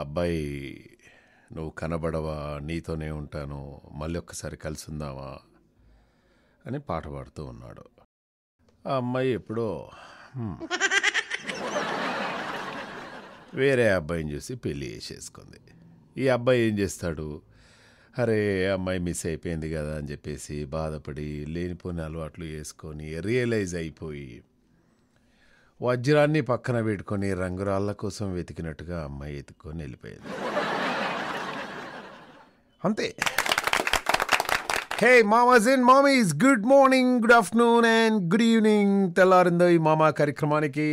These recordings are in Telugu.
అబ్బాయి నువ్వు కనబడవా నీతోనే ఉంటాను మళ్ళీ ఒక్కసారి కలిసిందావా అని పాట పాడుతూ ఉన్నాడు ఆ అమ్మాయి ఎప్పుడో వేరే అబ్బాయిని చూసి పెళ్ళి చేసేసుకుంది ఈ అబ్బాయి ఏం చేస్తాడు అరే అమ్మాయి మిస్ అయిపోయింది కదా అని చెప్పేసి బాధపడి లేనిపోని అలవాట్లు వేసుకొని రియలైజ్ అయిపోయి వజ్రాన్ని పక్కన పెట్టుకొని రంగురాళ్ళ కోసం వెతికినట్టుగా అమ్మాయి ఎత్తుకొని వెళ్ళిపోయేది అంతే hey mamas and mummies good morning good afternoon and good evening తెల్లారిందో ఈ మామా కార్యక్రమానికి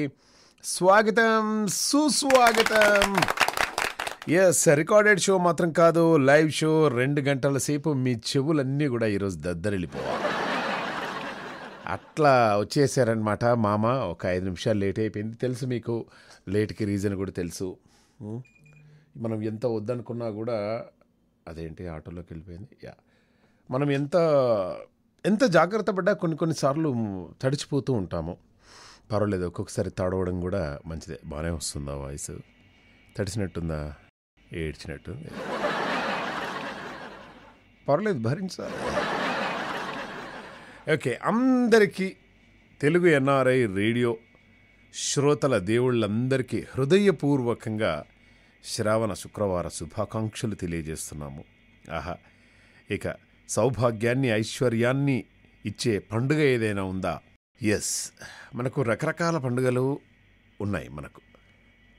స్వాగతం సుస్వాగతం ఎస్ రికార్డెడ్ షో మాత్రం కాదు లైవ్ షో రెండు గంటల సేపు మీ చెవులన్నీ కూడా ఈరోజు దద్దరిల్లిపోవాలి అట్లా వచ్చేసారనమాట మామ ఒక ఐదు నిమిషాలు లేట్ అయిపోయింది తెలుసు మీకు లేట్కి రీజన్ కూడా తెలుసు మనం ఎంత వద్దనుకున్నా కూడా అదేంటి ఆటోలోకి వెళ్ళిపోయింది యా మనం ఎంత ఎంత జాగ్రత్త పడ్డా కొన్ని కొన్నిసార్లు తడిచిపోతూ ఉంటాము పర్వాలేదు ఒక్కొక్కసారి తడవడం కూడా మంచిదే బాగానే వస్తుందా వాయిస్ తడిసినట్టుందా ఏడ్చినట్టు పర్వాలేదు భరించాలి ఓకే అందరికీ తెలుగు ఎన్ఆర్ఐ రేడియో శ్రోతల దేవుళ్ళందరికీ హృదయపూర్వకంగా శ్రావణ శుక్రవార శుభాకాంక్షలు తెలియజేస్తున్నాము ఆహా ఇక సౌభాగ్యాన్ని ఐశ్వర్యాన్ని ఇచ్చే పండుగ ఏదైనా ఉందా ఎస్ మనకు రకరకాల పండుగలు ఉన్నాయి మనకు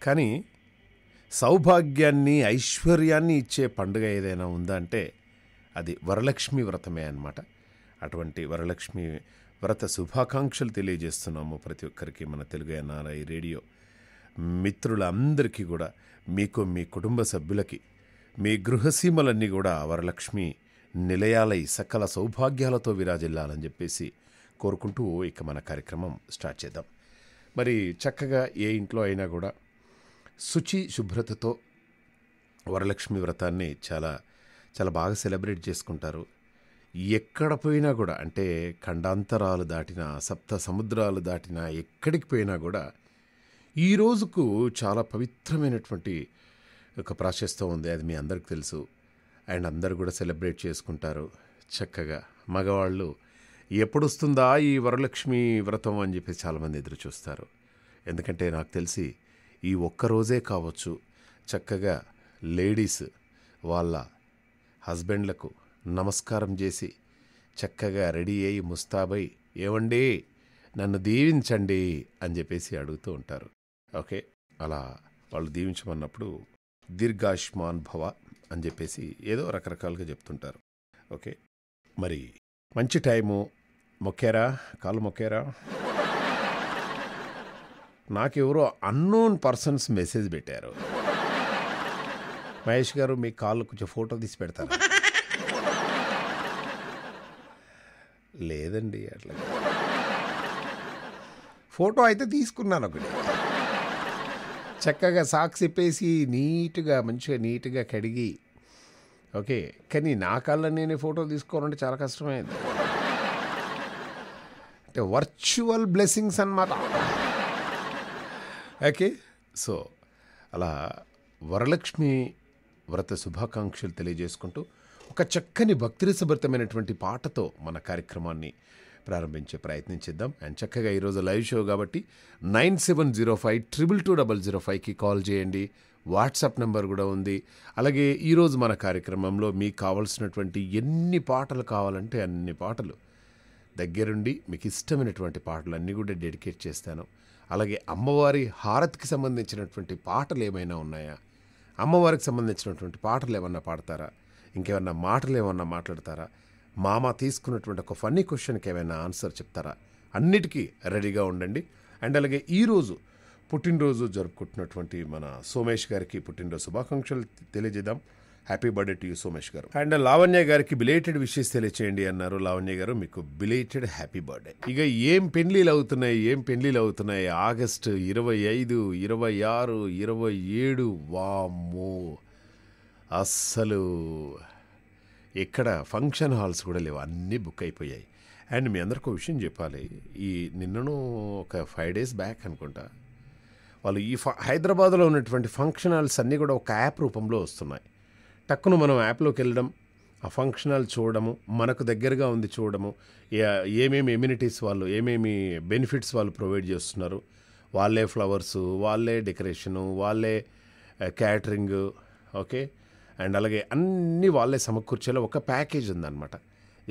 కానీ సౌభాగ్యాన్ని ఐశ్వర్యాన్ని ఇచ్చే పండుగ ఏదైనా ఉందా అంటే అది వరలక్ష్మి వ్రతమే అన్నమాట అటువంటి వరలక్ష్మి వ్రత శుభాకాంక్షలు తెలియజేస్తున్నాము ప్రతి ఒక్కరికి మన తెలుగు ఎన్ఆర్ఐ రేడియో మిత్రులందరికీ కూడా మీకు మీ కుటుంబ సభ్యులకి మీ గృహసీమలన్నీ కూడా వరలక్ష్మి నిలయాలై సకల సౌభాగ్యాలతో విరాజిల్లాలని చెప్పేసి కోరుకుంటూ ఇక మన కార్యక్రమం స్టార్ట్ చేద్దాం మరి చక్కగా ఏ ఇంట్లో అయినా కూడా శుచి శుభ్రతతో వరలక్ష్మి వ్రతాన్ని చాలా చాలా బాగా సెలబ్రేట్ చేసుకుంటారు ఎక్కడ పోయినా కూడా అంటే ఖండాంతరాలు దాటినా సప్త సముద్రాలు దాటినా ఎక్కడికి పోయినా కూడా ఈ రోజుకు చాలా పవిత్రమైనటువంటి ఒక ప్రాశస్తం ఉంది అది మీ అందరికి తెలుసు అండ్ అందరు కూడా సెలబ్రేట్ చేసుకుంటారు చక్కగా మగవాళ్ళు ఎప్పుడొస్తుందా ఈ వరలక్ష్మి వ్రతం అని చెప్పి చాలామంది ఎదురు చూస్తారు ఎందుకంటే నాకు తెలిసి ఈ ఒక్కరోజే కావచ్చు చక్కగా లేడీస్ వాళ్ళ హస్బెండ్లకు నమస్కారం చేసి చక్కగా రెడీ అయ్యి ముస్తాబై ఏమండి నన్ను దీవించండి అని చెప్పేసి అడుగుతూ ఉంటారు ఓకే అలా వాళ్ళు దీవించమన్నప్పుడు దీర్ఘాయుష్మాన్ భవ అని చెప్పేసి ఏదో రకరకాలుగా చెప్తుంటారు ఓకే మరి మంచి టైము మొక్కారా కాలు మొక్కారా నాకెవరో అన్నోన్ పర్సన్స్ మెసేజ్ పెట్టారు మహేష్ గారు మీ కాళ్ళు కొంచెం ఫోటో తీసి పెడతారా లేదండి అట్లా ఫోటో అయితే తీసుకున్నాను ఒకటి చక్కగా సాక్స్ ఇప్పేసి నీట్గా మంచిగా నీట్గా కడిగి ఓకే కానీ నా కళ్ళ నేను ఫోటో తీసుకోవాలంటే చాలా కష్టమైంది అంటే వర్చువల్ బ్లెస్సింగ్స్ అనమాట ఓకే సో అలా వరలక్ష్మి వ్రత శుభాకాంక్షలు తెలియజేసుకుంటూ ఒక చక్కని భక్తిరసభరితమైనటువంటి పాటతో మన కార్యక్రమాన్ని ప్రారంభించే ప్రయత్నం చేద్దాం అండ్ చక్కగా ఈరోజు లైవ్ షో కాబట్టి nine seven zero five triple two double zero ఫైవ్కి కాల్ చేయండి వాట్సాప్ నెంబర్ కూడా ఉంది అలాగే ఈరోజు మన కార్యక్రమంలో మీకు కావాల్సినటువంటి ఎన్ని పాటలు కావాలంటే అన్ని పాటలు దగ్గరుండి మీకు ఇష్టమైనటువంటి పాటలు అన్నీ కూడా డెడికేట్ చేస్తాను అలాగే అమ్మవారి హారత్కి సంబంధించినటువంటి పాటలు ఏమైనా ఉన్నాయా అమ్మవారికి సంబంధించినటువంటి పాటలు ఏమన్నా పాడతారా ఇంకేమన్నా మాటలు ఏమన్నా మాట్లాడతారా మామ తీసుకున్నటువంటి ఒక ఫన్నీ క్వశ్చన్కి ఏమైనా ఆన్సర్ చెప్తారా అన్నిటికీ రెడీగా ఉండండి అండ్ అలాగే ఈరోజు పుట్టినరోజు జరుపుకుంటున్నటువంటి మన సోమేష్ గారికి పుట్టినరోజు శుభాకాంక్షలు తెలియజేద్దాం happy birthday to you Somesh గారు అండ్ లావణ్య గారికి బిలేటెడ్ విషెస్ తెలియచేయండి అన్నారు లావణ్య గారు మీకు బిలేటెడ్ హ్యాపీ బర్త్డే ఇక ఏం పెళ్లిలు అవుతున్నాయి ఏం పెళ్లిలు అవుతున్నాయి ఆగస్టు ఇరవై ఐదు ఇరవై ఆరు ఇరవై ఏడు వామ్మో అస్సలు ఇక్కడ ఫంక్షన్ హాల్స్ కూడా లేవు అన్నీ బుక్ అయిపోయాయి అండ్ మీ అందరికీ విషయం చెప్పాలి ఈ నిన్నను ఒక ఫైవ్ డేస్ బ్యాక్ అనుకుంటా వాళ్ళు ఈ హైదరాబాద్లో ఉన్నటువంటి ఫంక్షన్ హాల్స్ అన్నీ కూడా ఒక యాప్ రూపంలో వస్తున్నాయి టక్కును మనం యాప్లోకి వెళ్ళడం ఆ ఫంక్షన్ హాల్ చూడడము మనకు దగ్గరగా ఉంది చూడడము ఏమేమి ఎమ్యూనిటీస్ వాళ్ళు ఏమేమి బెనిఫిట్స్ వాళ్ళు ప్రొవైడ్ చేస్తున్నారు వాళ్ళే ఫ్లవర్సు వాళ్ళే డెకరేషను వాళ్ళే క్యాటరింగ్ ఓకే అండ్ అలాగే అన్నీ వాళ్ళే సమకూర్చేలా ఒక ప్యాకేజ్ ఉందన్నమాట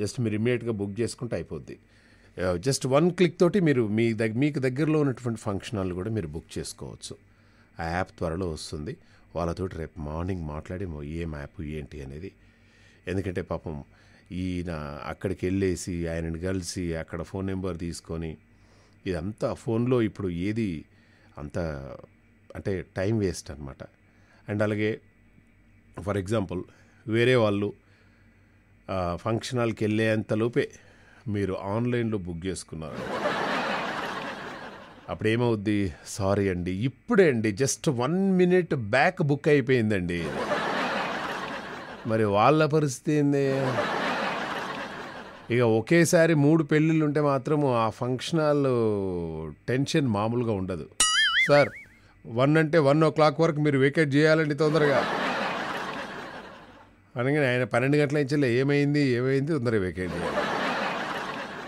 జస్ట్ మీరు ఇమీడియట్గా బుక్ చేసుకుంటే అయిపోద్ది జస్ట్ వన్ క్లిక్ తోటి మీరు మీ దగ్గ మీకు దగ్గరలో ఉన్నటువంటి ఫంక్షనల్ కూడా మీరు బుక్ చేసుకోవచ్చు ఆ యాప్ త్వరలో వస్తుంది వాళ్ళతో రేపు మార్నింగ్ మాట్లాడి ఏం యాప్ ఏంటి అనేది ఎందుకంటే పాపం ఈయన అక్కడికి వెళ్ళేసి ఆయనని కలిసి అక్కడ ఫోన్ నెంబర్ తీసుకొని ఇదంతా ఫోన్లో ఇప్పుడు ఏది అంత అంటే టైం వేస్ట్ అనమాట అండ్ అలాగే ఫర్ ఎగ్జాంపుల్ వేరే వాళ్ళు ఫంక్షనల్కి వెళ్ళేంతలోపే మీరు ఆన్లైన్లో బుక్ చేసుకున్నారు అప్పుడు ఏమవుద్ది సారీ అండి ఇప్పుడే అండి just one minute back book అయిపోయిందండి మరి వాళ్ళ పరిస్థితి ఏంది ఇక ఒకేసారి మూడు పెళ్ళిళ్ళు ఉంటే మాత్రం ఆ ఫంక్షనల్ టెన్షన్ మామూలుగా ఉండదు సార్ వన్ అంటే వన్ ఓ క్లాక్ వరకు మీరు వేకేట్ చేయాలండి తొందరగా అనగానే ఆయన పన్నెండు గంటల నుంచి ఏమైంది ఏమైంది తొందరగా వేకేయండి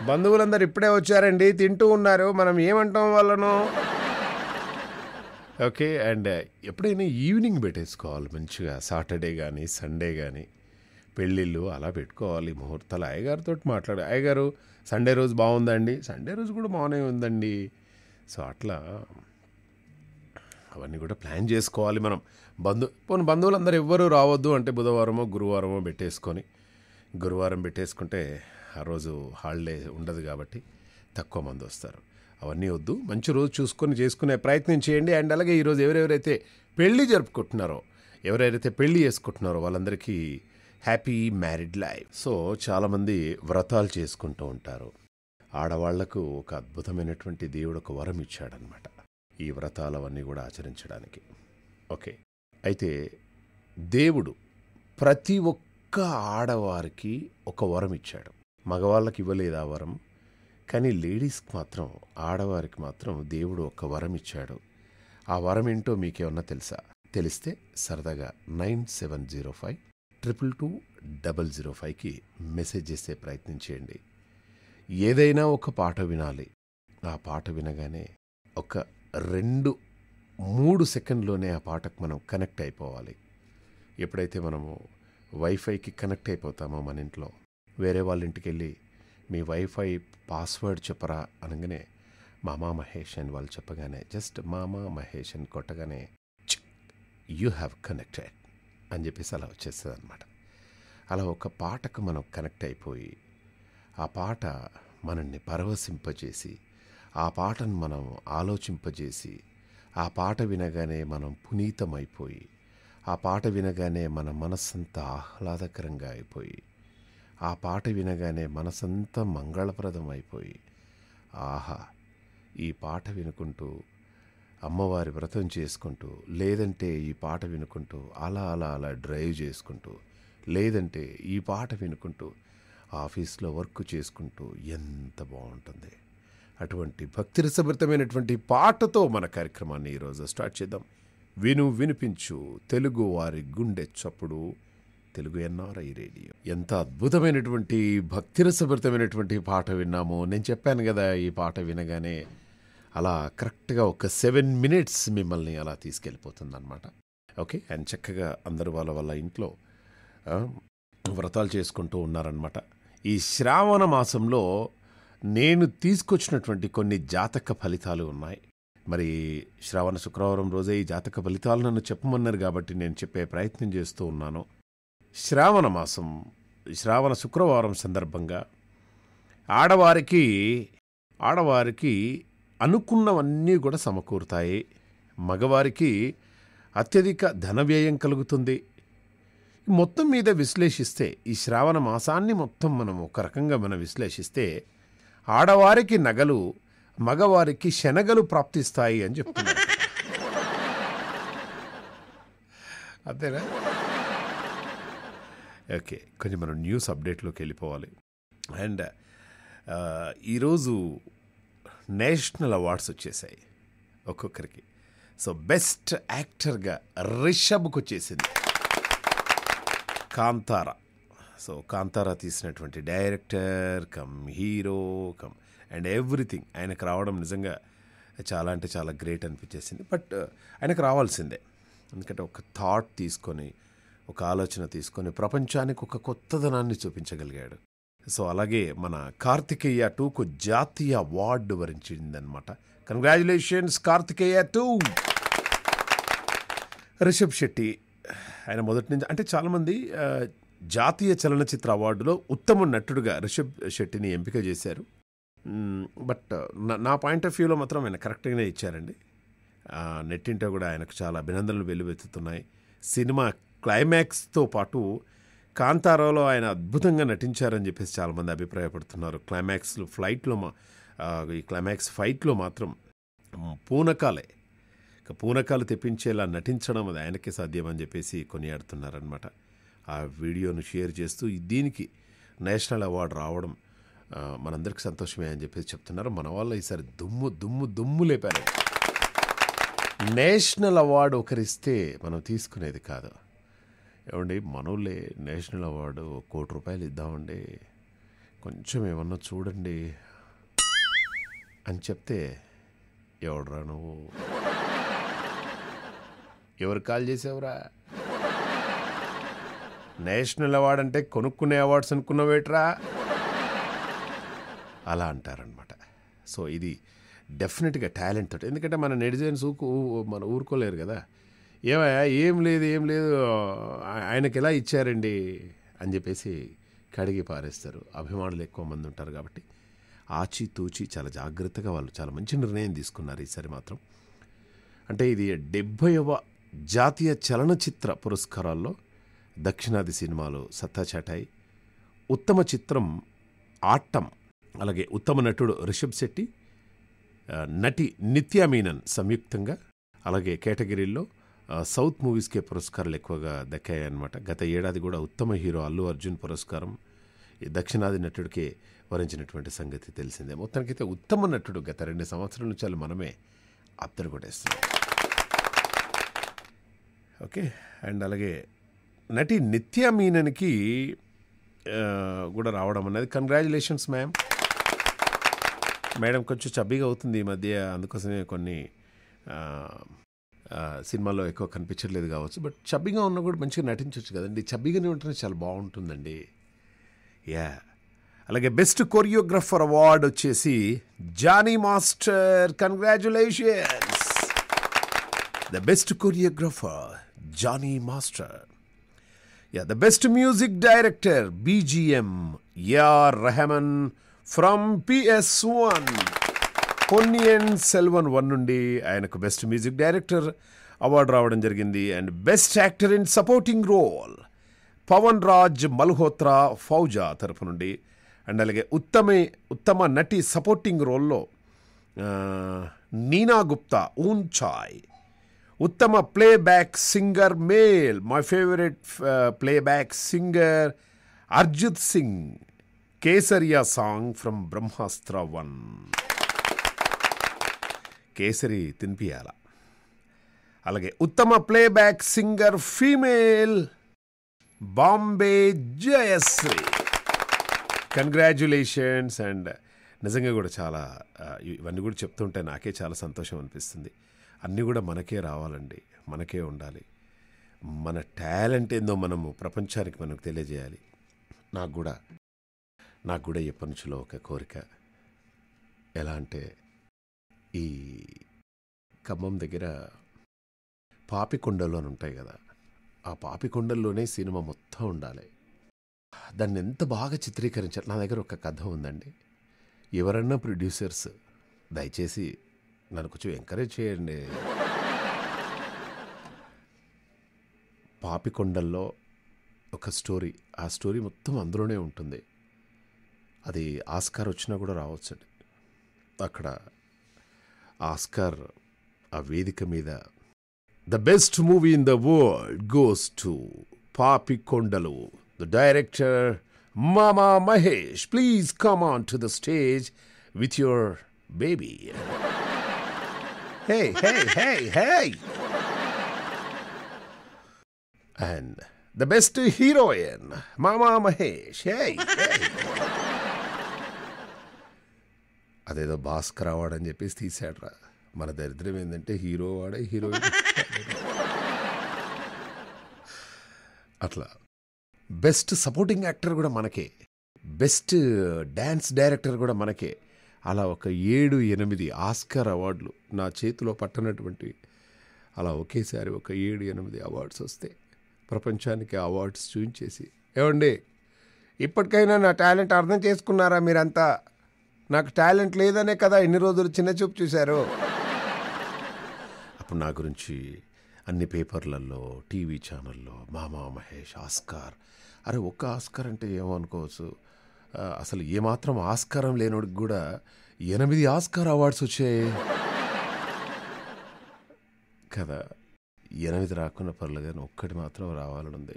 బంధువులందరూ ఇప్పుడే వచ్చారండి తింటూ ఉన్నారు మనం ఏమంటాం వాళ్ళను ఓకే అండ్ ఎప్పుడైనా ఈవినింగ్ పెట్టేసుకోవాలి మంచిగా సాటర్డే కానీ సండే కానీ పెళ్ళిళ్ళు అలా పెట్టుకోవాలి ముహూర్తాలు అయ్యగారితో మాట్లాడు అయ్యగారు సండే రోజు బాగుందండి సండే రోజు కూడా బాగానే ఉందండి సో అట్లా అవన్నీ కూడా ప్లాన్ చేసుకోవాలి మనం బంధు పోనీ బంధువులందరూ ఎవ్వరూ రావద్దు అంటే బుధవారమో గురువారమో పెట్టేసుకొని గురువారం పెట్టేసుకుంటే ఆ రోజు హాలిడే ఉండదు కాబట్టి తక్కువ మంది వస్తారు అవన్నీ వద్దు మంచి రోజు చూసుకొని చేసుకునే ప్రయత్నం చేయండి అండ్ అలాగే ఈరోజు ఎవరెవరైతే పెళ్ళి జరుపుకుంటున్నారో ఎవరెవరైతే పెళ్ళి చేసుకుంటున్నారో వాళ్ళందరికీ హ్యాపీ మ్యారీడ్ లైఫ్ సో చాలామంది వ్రతాలు చేసుకుంటూ ఉంటారు ఆడవాళ్లకు ఒక అద్భుతమైనటువంటి దేవుడు ఒక వరం ఇచ్చాడనమాట ఈ వ్రతాలవన్నీ కూడా ఆచరించడానికి ఓకే అయితే దేవుడు ప్రతి ఒక్క ఆడవారికి ఒక వరం ఇచ్చాడు మగవాళ్ళకి ఇవ్వలేదు ఆ వరం కానీ లేడీస్కి మాత్రం ఆడవారికి మాత్రం దేవుడు ఒక వరం ఇచ్చాడు ఆ వరం ఏంటో మీకేమన్నా తెలుసా తెలిస్తే సరదాగా nine seven zero five triple two double zero ఫైవ్కి మెసేజ్ చేసే ప్రయత్నం చేయండి ఏదైనా ఒక పాట వినాలి ఆ పాట వినగానే ఒక రెండు మూడు సెకండ్లోనే ఆ పాటకు మనం కనెక్ట్ అయిపోవాలి ఎప్పుడైతే మనము వైఫైకి కనెక్ట్ అయిపోతామో మన ఇంట్లో వేరే వాళ్ళ ఇంటికి వెళ్ళి మీ వైఫై పాస్వర్డ్ చెప్పరా అనగానే మామా మహేష్ అని వాళ్ళు చెప్పగానే జస్ట్ మామా మహేష్ అని కొట్టగానే యూ హ్యావ్ కనెక్టెడ్ అని చెప్పేసి అలా వచ్చేస్తుంది అనమాట అలా ఒక పాటకు మనం కనెక్ట్ అయిపోయి ఆ పాట మనల్ని పరవశింపజేసి ఆ పాటను మనం ఆలోచింపజేసి ఆ పాట వినగానే మనం పునీతమైపోయి ఆ పాట వినగానే మన మనస్సంతా ఆహ్లాదకరంగా అయిపోయి ఆ పాట వినగానే మనసంతా మంగళప్రదమైపోయి అయిపోయి ఆహా ఈ పాట వినుకుంటూ అమ్మవారి వ్రతం చేసుకుంటూ లేదంటే ఈ పాట వినుకుంటూ అలా అలా అలా డ్రైవ్ చేసుకుంటూ లేదంటే ఈ పాట వినుకుంటూ ఆఫీస్లో వర్క్ చేసుకుంటూ ఎంత బాగుంటుంది అటువంటి భక్తి రసభరితమైనటువంటి పాటతో మన కార్యక్రమాన్ని ఈరోజు స్టార్ట్ చేద్దాం విను వినిపించు తెలుగు వారి గుండె చప్పుడు తెలుగు ఎన్ఆర్ఐ రేడియో ఎంత అద్భుతమైనటువంటి భక్తిరసభరితమైనటువంటి పాట విన్నామో నేను చెప్పాను కదా ఈ పాట వినగానే అలా కరెక్ట్గా ఒక సెవెన్ మినిట్స్ మిమ్మల్ని అలా తీసుకెళ్ళిపోతుందన్నమాట ఓకే అండ్ చక్కగా అందరు వాళ్ళ వాళ్ళ ఇంట్లో వ్రతాలు చేసుకుంటూ ఉన్నారనమాట ఈ శ్రావణ మాసంలో నేను తీసుకొచ్చినటువంటి కొన్ని జాతక ఫలితాలు ఉన్నాయి మరి శ్రావణ శుక్రవారం రోజే ఈ జాతక ఫలితాలు నన్ను చెప్పమన్నారు కాబట్టి నేను చెప్పే ప్రయత్నం చేస్తూ ఉన్నాను శ్రావణ మాసం శ్రావణ శుక్రవారం సందర్భంగా ఆడవారికి ఆడవారికి అనుకున్నవన్నీ కూడా సమకూరుతాయి మగవారికి అత్యధిక ధన వ్యయం కలుగుతుంది మొత్తం మీద విశ్లేషిస్తే ఈ శ్రావణ మాసాన్ని మొత్తం మనం ఒక రకంగా మనం విశ్లేషిస్తే ఆడవారికి నగలు మగవారికి శనగలు ప్రాప్తిస్తాయి అని చెప్తున్నారు అంతేనా ఓకే కొంచెం మనం న్యూస్ అప్డేట్లోకి వెళ్ళిపోవాలి అండ్ ఈరోజు నేషనల్ అవార్డ్స్ వచ్చేసాయి ఒక్కొక్కరికి సో బెస్ట్ యాక్టర్గా రిషబ్కి వచ్చేసింది కాంతారా సో కాంతారా తీసినటువంటి director cum hero cum and everything ఆయనకు రావడం నిజంగా చాలా అంటే చాలా గ్రేట్ అనిపించేసింది బట్ uh, ఆయనకు రావాల్సిందే ఎందుకంటే ఒక థాట్ తీసుకొని ఒక ఆలోచన తీసుకొని ప్రపంచానికి ఒక కొత్తదనాన్ని చూపించగలిగాడు సో అలాగే మన కార్తికేయ టూకు జాతీయ అవార్డు వరించిందనమాట కంగ్రాచులేషన్స్ కార్తికేయ టూ రిషబ్ శెట్టి ఆయన మొదటి నుంచి అంటే చాలామంది uh, జాతీయ చలనచిత్ర అవార్డులో ఉత్తమ నటుడుగా రిషబ్ శెట్టిని ఎంపిక చేశారు బట్ uh, నా పాయింట్ ఆఫ్ వ్యూలో మాత్రం ఆయన కరెక్ట్గానే ఇచ్చారండి నెట్టింటో కూడా ఆయనకు చాలా అభినందనలు వెలువెత్తుతున్నాయి సినిమా క్లైమాక్స్తో పాటు కాంతారాలో ఆయన అద్భుతంగా నటించారని చెప్పేసి చాలామంది అభిప్రాయపడుతున్నారు క్లైమాక్స్లో ఫ్లైట్లో మా ఈ క్లైమాక్స్ ఫైట్లో మాత్రం పూనకాలే పూనకాలు తెప్పించేలా నటించడం అది ఆయనకే సాధ్యమని చెప్పేసి కొనియాడుతున్నారనమాట ఆ వీడియోను షేర్ చేస్తూ దీనికి నేషనల్ అవార్డు రావడం మనందరికీ సంతోషమే అని చెప్పేసి చెప్తున్నారు మన వాళ్ళు ఈసారి దుమ్ము దుమ్ము దుమ్ము లేపారు నేషనల్ అవార్డు ఒకరిస్తే మనం తీసుకునేది కాదు ఏమండి మనోళ్ళే నేషనల్ అవార్డు కోటి రూపాయలు ఇద్దామండి కొంచెం ఏమన్నా చూడండి అని చెప్తే ఎవడరా నువ్వు ఎవరు కాల్ చేసావురా నేషనల్ అవార్డ్ అంటే కొనుక్కునే అవార్డ్స్ అనుకున్నవేట్రా అలా అంటారనమాట సో ఇది డెఫినెట్గా టాలెంట్ తోటి ఎందుకంటే మన నెటిజన్స్ మన ఊరుకోలేరు కదా ఏమయ్యా ఏం లేదు ఏం లేదు ఆయనకి ఎలా ఇచ్చారండి అని చెప్పేసి కడిగి పారేస్తారు అభిమానులు ఎక్కువ మంది ఉంటారు కాబట్టి ఆచి తూచి చాలా జాగ్రత్తగా వాళ్ళు చాలా మంచి నిర్ణయం తీసుకున్నారు ఈసారి మాత్రం అంటే ఇది డెబ్భైవ జాతీయ చలనచిత్ర పురస్కారాల్లో దక్షిణాది సినిమాలో సత్తా చాటాయి ఉత్తమ చిత్రం ఆట్టం అలాగే ఉత్తమ నటుడు రిషబ్ శెట్టి నటి నిత్యా మీనన్ సంయుక్తంగా అలాగే కేటగిరీల్లో సౌత్ మూవీస్కే పురస్కారాలు ఎక్కువగా దక్కాయన్నమాట గత ఏడాది కూడా ఉత్తమ హీరో అల్లు అర్జున్ పురస్కారం దక్షిణాది నటుడికే వరించినటువంటి సంగతి తెలిసిందే మొత్తానికైతే ఉత్తమ నటుడు గత రెండు సంవత్సరాల నుంచి మనమే అద్దరు కొట్టేస్తున్నాం ఓకే అండ్ అలాగే నటి నిత్య మీనన్కి కూడా రావడం అన్నది కంగ్రాచులేషన్స్ మ్యామ్ మేడం కొంచెం చబ్బీగా అవుతుంది ఈ మధ్య అందుకోసమే కొన్ని సినిమాలో ఎక్కువ కనిపించట్లేదు కావచ్చు బట్ చబ్బీగా ఉన్నా కూడా మంచిగా నటించవచ్చు కదండి చబ్బీగానే ఉంటేనే చాలా బాగుంటుందండి యా అలాగే బెస్ట్ కొరియోగ్రఫర్ అవార్డు వచ్చేసి Jani master congratulations the best choreographer Jani master yeah the best music director director, BGM, A.R. Rahman from PS1. Ponniyin Selvan one నుండి ఆయనకు బెస్ట్ మ్యూజిక్ డైరెక్టర్ అవార్డు రావడం జరిగింది and best actor in supporting role Pavan Raj Malhotra Fauja తరఫు నుండి అండ్ అలాగే ఉత్తమ ఉత్తమ నటి సపోర్టింగ్ రోల్లో నీనా గుప్తా ఊన్ ఛాయ్ ఉత్తమ playback singer male my favourite playback singer Arijit Singh Kesariya song from Brahmastra one కేసరి తినిపియాల అలాగే ఉత్తమ playback singer female Bombay Jayashri congratulations and నిజంగా కూడా చాలా ఇవన్నీ కూడా చెప్తుంటే నాకే చాలా సంతోషం అనిపిస్తుంది అన్నీ కూడా మనకే రావాలండి మనకే ఉండాలి మన టాలెంట్ ఏందో మనము ప్రపంచానికి మనకు తెలియజేయాలి నాకు కూడా నాకు కూడా ఎప్పటి నుంచిలో ఒక కోరిక ఎలా అంటే ఈ ఖమ్మం దగ్గర పాపికొండలు అని ఉంటాయి కదా ఆ పాపికొండల్లోనే సినిమా మొత్తం ఉండాలి దాన్ని ఎంత బాగా చిత్రీకరించారు నా దగ్గర ఒక కథ ఉందండి ఎవరన్నా ప్రొడ్యూసర్స్ దయచేసి నన్ను కొంచెం ఎంకరేజ్ చేయండి పాపికొండల్లో ఒక స్టోరీ ఆ స్టోరీ మొత్తం అందులోనే ఉంటుంది అది ఆస్కార్ వచ్చినా కూడా రావచ్చండి అక్కడ ఆస్కార్ ఆ వేదిక మీద the best movie in the world goes to Papikondalu the director మామా Mahesh please come on to the stage with your baby hey, hey, hey, hey! And the best heroine, Mama Mahesh, hey, hey! అదేదో భాస్కర్ అవార్డు అని చెప్పేసి తీసాడరా మన దరిద్రం ఏంటంటే హీరో వాడే హీరోయిన్ అట్లా బెస్ట్ సపోర్టింగ్ యాక్టర్ కూడా మనకే బెస్ట్ డ్యాన్స్ డైరెక్టర్ కూడా మనకే అలా ఒక ఏడు ఎనిమిది ఆస్కార్ అవార్డులు నా చేతిలో పట్టనటువంటి అలా ఒకేసారి ఒక ఏడు ఎనిమిది అవార్డ్స్ వస్తే ప్రపంచానికి అవార్డ్స్ చూపించేసి ఏమండి ఇప్పటికైనా నా టాలెంట్ అర్థం చేసుకున్నారా మీరంతా నాకు టాలెంట్ లేదనే కదా ఎన్ని రోజులు చిన్న చూపు చూశారు అప్పుడు నా గురించి అన్ని పేపర్లలో టీవీ ఛానల్లో మామా మహేష్ ఆస్కార్ అరే ఒక్క ఆస్కార్ అంటే ఏమో అనుకోవచ్చు అసలు ఏమాత్రం ఆస్కారం లేనోడికి కూడా ఎనిమిది ఆస్కార్ అవార్డ్స్ వచ్చాయి కదా ఎనిమిది రాకున్న పర్లేదు కానీ ఒక్కటి మాత్రం రావాలని ఉంది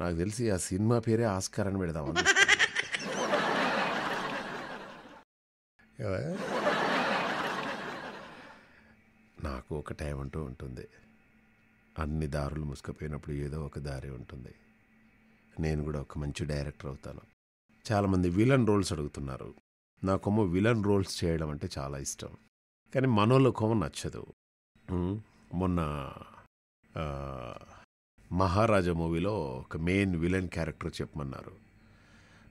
నాకు తెలిసి ఆ సినిమా పేరే ఆస్కార్ అని పెడదామని నాకు ఒక టైం అంటూ ఉంటుంది అన్ని దారులు మూసుకుపోయినప్పుడు ఏదో ఒక దారి ఉంటుంది నేను కూడా ఒక మంచి డైరెక్టర్ అవుతాను చాలామంది విలన్ రోల్స్ అడుగుతున్నారు నాకేమో విలన్ రోల్స్ చేయడం అంటే చాలా ఇష్టం కానీ మనోళ్ళకేమో నచ్చదు మొన్న మహారాజా మూవీలో ఒక మెయిన్ విలన్ క్యారెక్టర్ చెప్పమన్నారు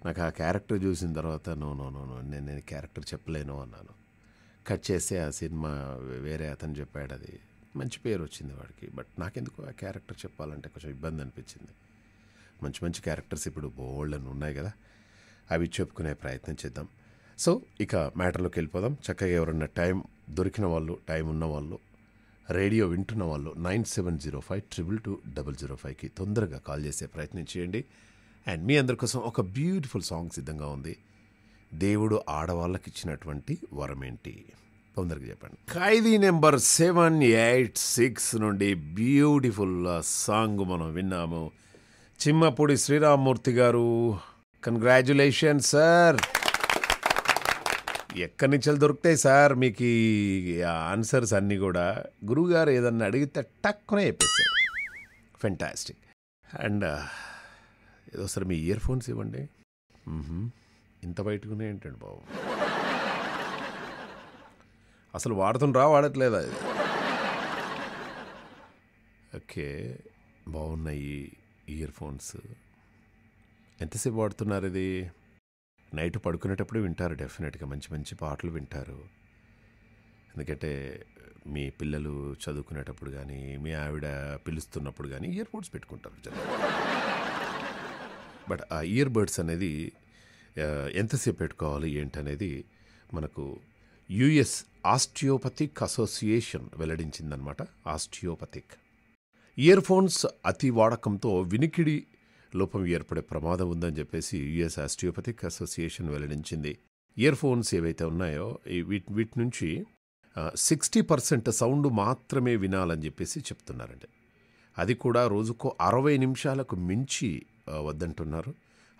నాకు ఆ క్యారెక్టర్ చూసిన తర్వాత నో నో నో నేను నేను క్యారెక్టర్ చెప్పలేను అన్నాను కట్ చేస్తే ఆ సినిమా వేరే అతను చెప్పాడు అది మంచి పేరు వచ్చింది వాడికి బట్ నాకెందుకు ఆ క్యారెక్టర్ చెప్పాలంటే కొంచెం ఇబ్బంది అనిపించింది మంచి మంచి క్యారెక్టర్స్ ఇప్పుడు బోల్డ్ అని ఉన్నాయి కదా అవి చెప్పుకునే ప్రయత్నం చేద్దాం సో ఇక మ్యాటర్లోకి వెళ్ళిపోదాం చక్కగా ఎవరన్నా టైం దొరికిన వాళ్ళు టైం ఉన్నవాళ్ళు రేడియో వింటున్న వాళ్ళు nine seven zero five triple two double zero ఫైవ్కి తొందరగా కాల్ చేసే ప్రయత్నం చేయండి అండ్ మీ అందరి కోసం ఒక బ్యూటిఫుల్ సాంగ్ సిద్ధంగా ఉంది దేవుడు ఆడవాళ్ళకి ఇచ్చినటువంటి వరం ఏంటి తొందరగా చెప్పండి Khaidi number seven eight six నుండి బ్యూటిఫుల్ సాంగ్ మనం విన్నాము చిమ్మపూడి శ్రీరామ్మూర్తి గారు కంగ్రాచులేషన్ సార్ ఎక్కడి నుంచి దొరుకుతాయి సార్ మీకు ఆన్సర్స్ అన్నీ కూడా గురువుగారు ఏదన్నా అడిగితే టక్కునే చెప్పేస్తారు ఫెంటాస్టిక్ అండ్ uh, ఏదో సార్ మీ ఇయర్ ఫోన్స్ ఇవ్వండి ఇంత బయటకునే ఏంటండి బాబు అసలు వాడుతుండ్రా వాడట్లేదా ఓకే బాగున్నాయి ఇయర్ ఫోన్స్ ఎంతసేపు పాడుతున్నారు ఇది నైట్ పడుకునేటప్పుడు వింటారు డెఫినెట్గా మంచి మంచి పాటలు వింటారు ఎందుకంటే మీ పిల్లలు చదువుకునేటప్పుడు కానీ మీ ఆవిడ పిలుస్తున్నప్పుడు కానీ ఇయర్ బడ్స్ పెట్టుకుంటారు బట్ ఆ ఇయర్ బర్డ్స్ అనేది ఎంతసేపు పెట్టుకోవాలి ఏంటనేది మనకు యుఎస్ ఆస్టియోపతిక్ అసోసియేషన్ వెల్లడించిందనమాట ఆస్టియోపతిక్ ఇయర్ ఫోన్స్ అతి వాడకంతో వినికిడి లోపం ఏర్పడే ప్రమాదం ఉందని చెప్పేసి యుఎస్ ఆస్టియోపతిక్ అసోసియేషన్ వెల్లడించింది ఇయర్ ఫోన్స్ ఏవైతే ఉన్నాయో వీటి వీటి నుంచి సిక్స్టీ పర్సెంట్ సౌండ్ మాత్రమే వినాలని చెప్పేసి చెప్తున్నారండి అది కూడా రోజుకు అరవై నిమిషాలకు మించి వద్దంటున్నారు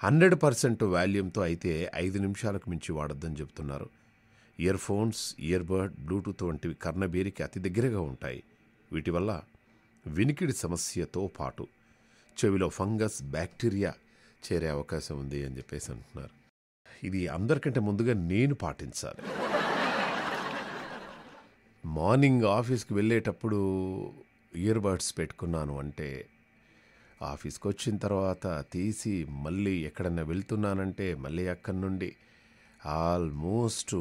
హండ్రెడ్ పర్సెంట్ వాల్యూమ్తో అయితే ఐదు నిమిషాలకు మించి వాడొద్దని చెప్తున్నారు ఇయర్ ఫోన్స్ ఇయర్బర్డ్ బ్లూటూత్ వంటివి కర్ణబీరికి అతి దగ్గరగా ఉంటాయి వీటి వల్ల వినికిడి సమస్యతో పాటు చెవిలో ఫంగస్ బ్యాక్టీరియా చేరే అవకాశం ఉంది అని చెప్పేసి అంటున్నారు ఇది అందరికంటే ముందుగా నేను పాటించాలి మార్నింగ్ ఆఫీస్కి వెళ్ళేటప్పుడు ఇయర్బడ్స్ పెట్టుకున్నాను అంటే ఆఫీస్కి వచ్చిన తర్వాత తీసి మళ్ళీ ఎక్కడన్నా వెళ్తున్నానంటే మళ్ళీ అక్కడి నుండి ఆల్మోస్ట్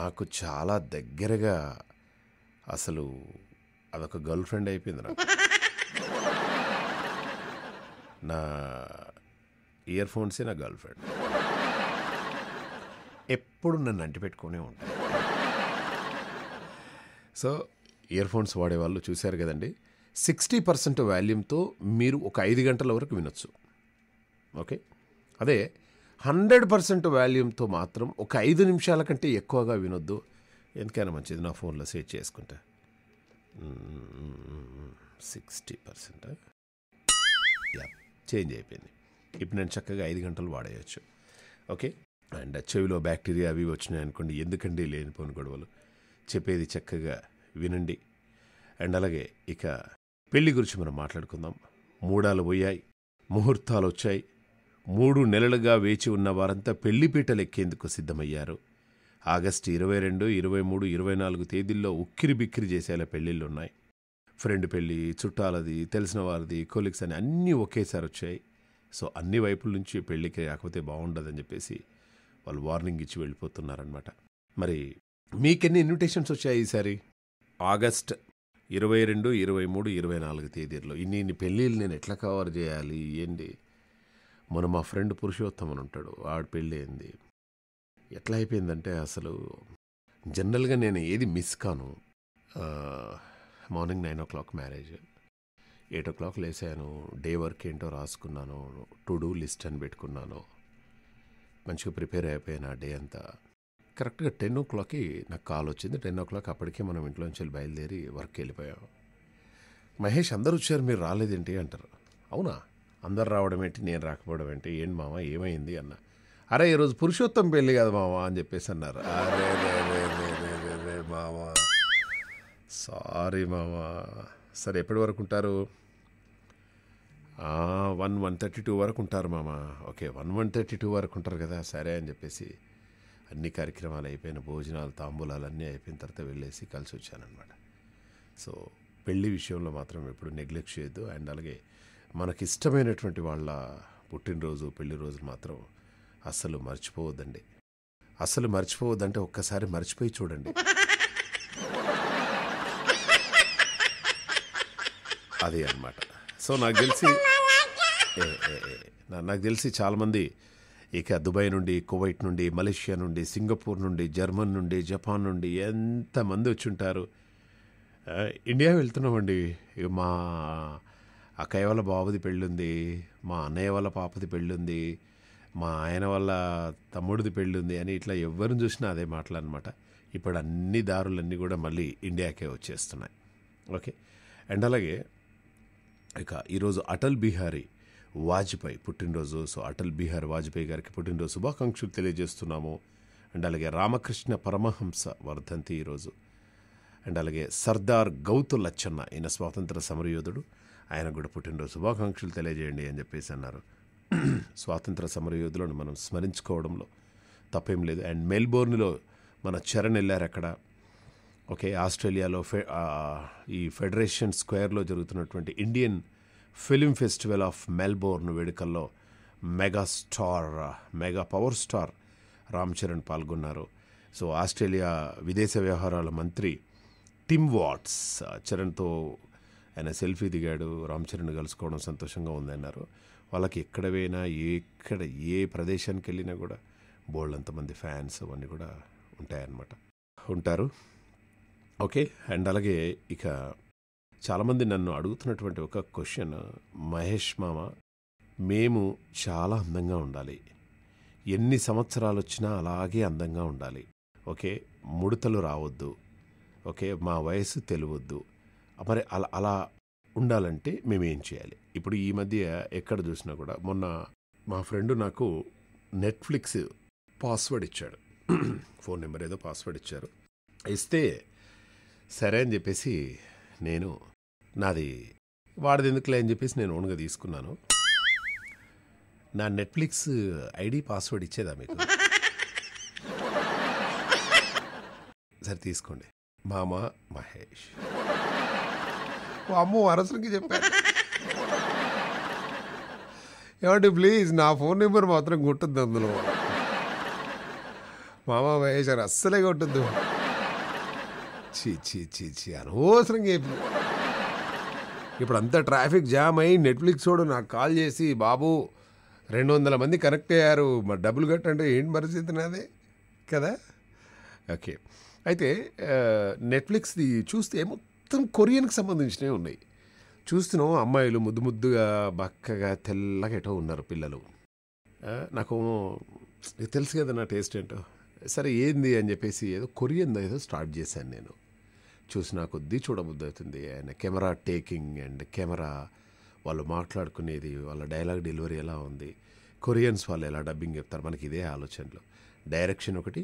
నాకు చాలా దగ్గరగా అసలు అదొక గర్ల్ ఫ్రెండ్ అయిపోయింది నాకు నా ఇయర్ ఫోన్సే నా గర్ల్ఫ్రెండ్ ఎప్పుడు నన్ను అంటిపెట్టుకునే ఉంటాను సో ఇయర్ ఫోన్స్ వాడేవాళ్ళు చూశారు కదండి సిక్స్టీ పర్సెంట్ వాల్యూమ్తో మీరు ఒక ఐదు గంటల వరకు వినొచ్చు ఓకే అదే హండ్రెడ్ పర్సెంట్ వాల్యూమ్తో మాత్రం ఒక ఐదు నిమిషాల కంటే ఎక్కువగా వినొద్దు ఎందుకైనా మంచిది నా ఫోన్లో సేవ్ చేసుకుంటా సిక్స్టీ పర్సెంట్ యా చేంజ్ అయిపోయింది ఇప్పుడు నేను చక్కగా ఐదు గంటలు వాడేయచ్చు ఓకే అండ్ చెవిలో బ్యాక్టీరియా అవి వచ్చినాయి అనుకోండి ఎందుకండి లేనిపోని గొడవలు చెప్పేది చక్కగా వినండి అండ్ అలాగే ఇక పెళ్లి గురించి మనం మాట్లాడుకుందాం మూడాలు పోయాయి ముహూర్తాలు వచ్చాయి మూడు నెలలుగా వేచి ఉన్న వారంతా పెళ్లిపీటలు ఎక్కేందుకు సిద్ధమయ్యారు ఆగస్టు ఇరవై రెండు ఇరవై మూడు ఇరవై నాలుగు తేదీల్లో ఉక్కిరి బిక్కిరి చేసేలా పెళ్లిళ్ళు ఉన్నాయి ఫ్రెండ్ పెళ్ళి చుట్టాలది తెలిసిన వారిది కొలీగ్స్ అని అన్నీ ఒకేసారి వచ్చాయి సో అన్ని వైపుల నుంచి పెళ్ళికి రాకపోతే బాగుండదని చెప్పేసి వాళ్ళు వార్నింగ్ ఇచ్చి వెళ్ళిపోతున్నారనమాట మరి మీకెన్ని ఇన్విటేషన్స్ వచ్చాయి ఈసారి ఆగస్ట్ ఇరవై రెండు ఇరవై మూడు ఇరవై నాలుగు తేదీల్లో ఇన్ని ఇన్ని పెళ్ళిళ్ళు నేను ఎట్లా కవర్ చేయాలి ఏంటి మన మా ఫ్రెండ్ పురుషోత్తం అని ఉంటాడు ఆడ పెళ్ళి అయింది ఎట్లా అయిపోయిందంటే అసలు జనరల్గా నేను ఏది మిస్ కాను morning nine o'clock marriage eight o'clock లేసాను డే వర్క్ ఏంటో రాసుకున్నాను టు డూ లిస్ట్ అని పెట్టుకున్నాను మంచిగా ప్రిపేర్ అయిపోయాను ఆ డే అంతా కరెక్ట్గా టెన్ ఓ క్లాక్కి నాకు కాల్ వచ్చింది టెన్ ఓ క్లాక్ అప్పటికే మనం ఇంట్లో నుంచి బయలుదేరి వర్క్కి వెళ్ళిపోయాం మహేష్ అందరు వచ్చారు మీరు రాలేదేంటి అంటారు అవునా అందరు రావడం ఏంటి నేను రాకపోవడం ఏంటి ఏంటి మామ ఏమైంది అన్న అరే ఈరోజు పురుషోత్తం పెళ్ళి కదా మామ అని చెప్పేసి అన్నారు అరే మామ సారీ మామా సరే ఎప్పటి వరకు ఉంటారు వన్ వన్ థర్టీ టూ వరకు ఉంటారు మామ okay one one thirty two వరకు ఉంటారు కదా సరే అని చెప్పేసి అన్ని కార్యక్రమాలు అయిపోయిన భోజనాలు తాంబూలాలు అన్నీ అయిపోయిన తర్వాత వెళ్ళేసి కలిసి వచ్చానమాట సో పెళ్ళి విషయంలో మాత్రం ఎప్పుడు నెగ్లెక్ట్ చేయొద్దు అండ్ అలాగే మనకి ఇష్టమైనటువంటి వాళ్ళ పుట్టినరోజు పెళ్లి రోజు మాత్రం అస్సలు మర్చిపోవద్దండి అస్సలు మర్చిపోవద్దంటే ఒక్కసారి మర్చిపోయి చూడండి అది అనమాట సో నాకు తెలిసి నాకు తెలిసి చాలామంది ఇక దుబాయ్ నుండి కువైట్ నుండి మలేషియా నుండి సింగపూర్ నుండి జర్మన్ నుండి జపాన్ నుండి ఎంతమంది వచ్చుంటారు ఇండియా వెళ్తున్నామండి మా అక్కయ్య వాళ్ళ బాబుది పెళ్ళి ఉంది మా అన్నయ్య వాళ్ళ పాపది పెళ్ళి ఉంది మా ఆయన వాళ్ళ తమ్ముడిది పెళ్ళి ఉంది అని ఇట్లా ఎవరిని చూసినా అదే మాటలు అనమాట ఇప్పుడు అన్ని దారులన్నీ కూడా మళ్ళీ ఇండియాకే వచ్చేస్తున్నాయి ఓకే అండ్ అలాగే ఇక ఈరోజు అటల్ బిహారీ వాజ్పేయి పుట్టినరోజు సో అటల్ బిహారీ వాజ్పేయి గారికి పుట్టినరోజు శుభాకాంక్షలు తెలియజేస్తున్నాము అండ్ అలాగే రామకృష్ణ పరమహంస వర్ధంతి ఈరోజు అండ్ అలాగే సర్దార్ గౌతు లచ్చన్న ఈయన స్వాతంత్ర సమరయోధుడు ఆయన కూడా పుట్టినరోజు శుభాకాంక్షలు తెలియజేయండి అని చెప్పేసి అన్నారు స్వాతంత్ర సమరయోధులను మనం స్మరించుకోవడంలో తప్పేం లేదు అండ్ మెల్బోర్న్లో మన చరణ్ వెళ్ళారు అక్కడ ఓకే ఆస్ట్రేలియాలో ఫె ఈ ఫెడరేషన్ స్క్వేర్లో జరుగుతున్నటువంటి Indian film festival of Melbourne వేడుకల్లో mega star mega power star Ram Charan పాల్గొన్నారు సో ఆస్ట్రేలియా విదేశ వ్యవహారాల మంత్రి టిమ్ వాట్స్ చరణ్తో ఆయన సెల్ఫీ దిగాడు రామ్ చరణ్ కలుసుకోవడం సంతోషంగా ఉందన్నారు వాళ్ళకి ఎక్కడ పోయినా ఎక్కడ ఏ ప్రదేశానికి వెళ్ళినా కూడా బోల్డ్ అంతమంది ఫ్యాన్స్ అవన్నీ కూడా ఉంటాయన్నమాట ఉంటారు ఓకే అండ్ అలాగే ఇక చాలామంది నన్ను అడుగుతున్నటువంటి ఒక క్వశ్చన్ మహేష్ మామ మేము చాలా అందంగా ఉండాలి ఎన్ని సంవత్సరాలు వచ్చినా అలాగే అందంగా ఉండాలి ఓకే ముడతలు రావద్దు ఓకే మా వయసు తెలియవద్దు మరి అలా అలా ఉండాలంటే మేమేం చేయాలి ఇప్పుడు ఈ మధ్య ఎక్కడ చూసినా కూడా మొన్న మా ఫ్రెండ్ నాకు నెట్ఫ్లిక్స్ పాస్వర్డ్ ఇచ్చాడు ఫోన్ నెంబర్ ఏదో పాస్వర్డ్ ఇచ్చారు ఇస్తే సరే అని చెప్పేసి నేను నాది వాడిది ఎందుకులే అని చెప్పేసి నేను ఓన్గా తీసుకున్నాను నా నెట్ఫ్లిక్స్ ఐడి పాస్వర్డ్ ఇచ్చేదా మీకు సరే తీసుకోండి మామ మహేష్ అమ్మో అరసరికి చెప్పారు ఏమంటే ప్లీజ్ నా ఫోన్ నెంబర్ మాత్రం కొట్టద్దు అందులో మామ మహేష్ అని అస్సలే కొట్టద్దు అనవసరం చెప్పి ఇప్పుడు అంతా ట్రాఫిక్ జామ్ అయ్యి నెట్ఫ్లిక్స్ చూడు నాకు కాల్ చేసి బాబు రెండు వందల మంది కనెక్ట్ అయ్యారు మరి డబ్బులు కట్టంటే ఏంటి పరిస్థితి నాది కదా ఓకే అయితే నెట్ఫ్లిక్స్ది చూస్తే మొత్తం కొరియన్కి సంబంధించినవి ఉన్నాయి చూస్తున్నాం అమ్మాయిలు ముద్దు ముద్దుగా బక్కగా తెల్లగా ఎటో ఉన్నారు పిల్లలు నాకు తెలుసు కదా నా టేస్ట్ ఏంటో సరే ఏంది అని చెప్పేసి ఏదో కొరియన్ ఏదో స్టార్ట్ చేశాను నేను చూసిన కొద్దీ చూడబుద్దవుతుంది ఆయన కెమెరా టేకింగ్ అండ్ కెమెరా వాళ్ళు మాట్లాడుకునేది వాళ్ళ డైలాగ్ డెలివరీ ఎలా ఉంది కొరియన్స్ వాళ్ళు ఎలా డబ్బింగ్ చెప్తారు మనకి ఇదే ఆలోచనలు డైరెక్షన్ ఒకటి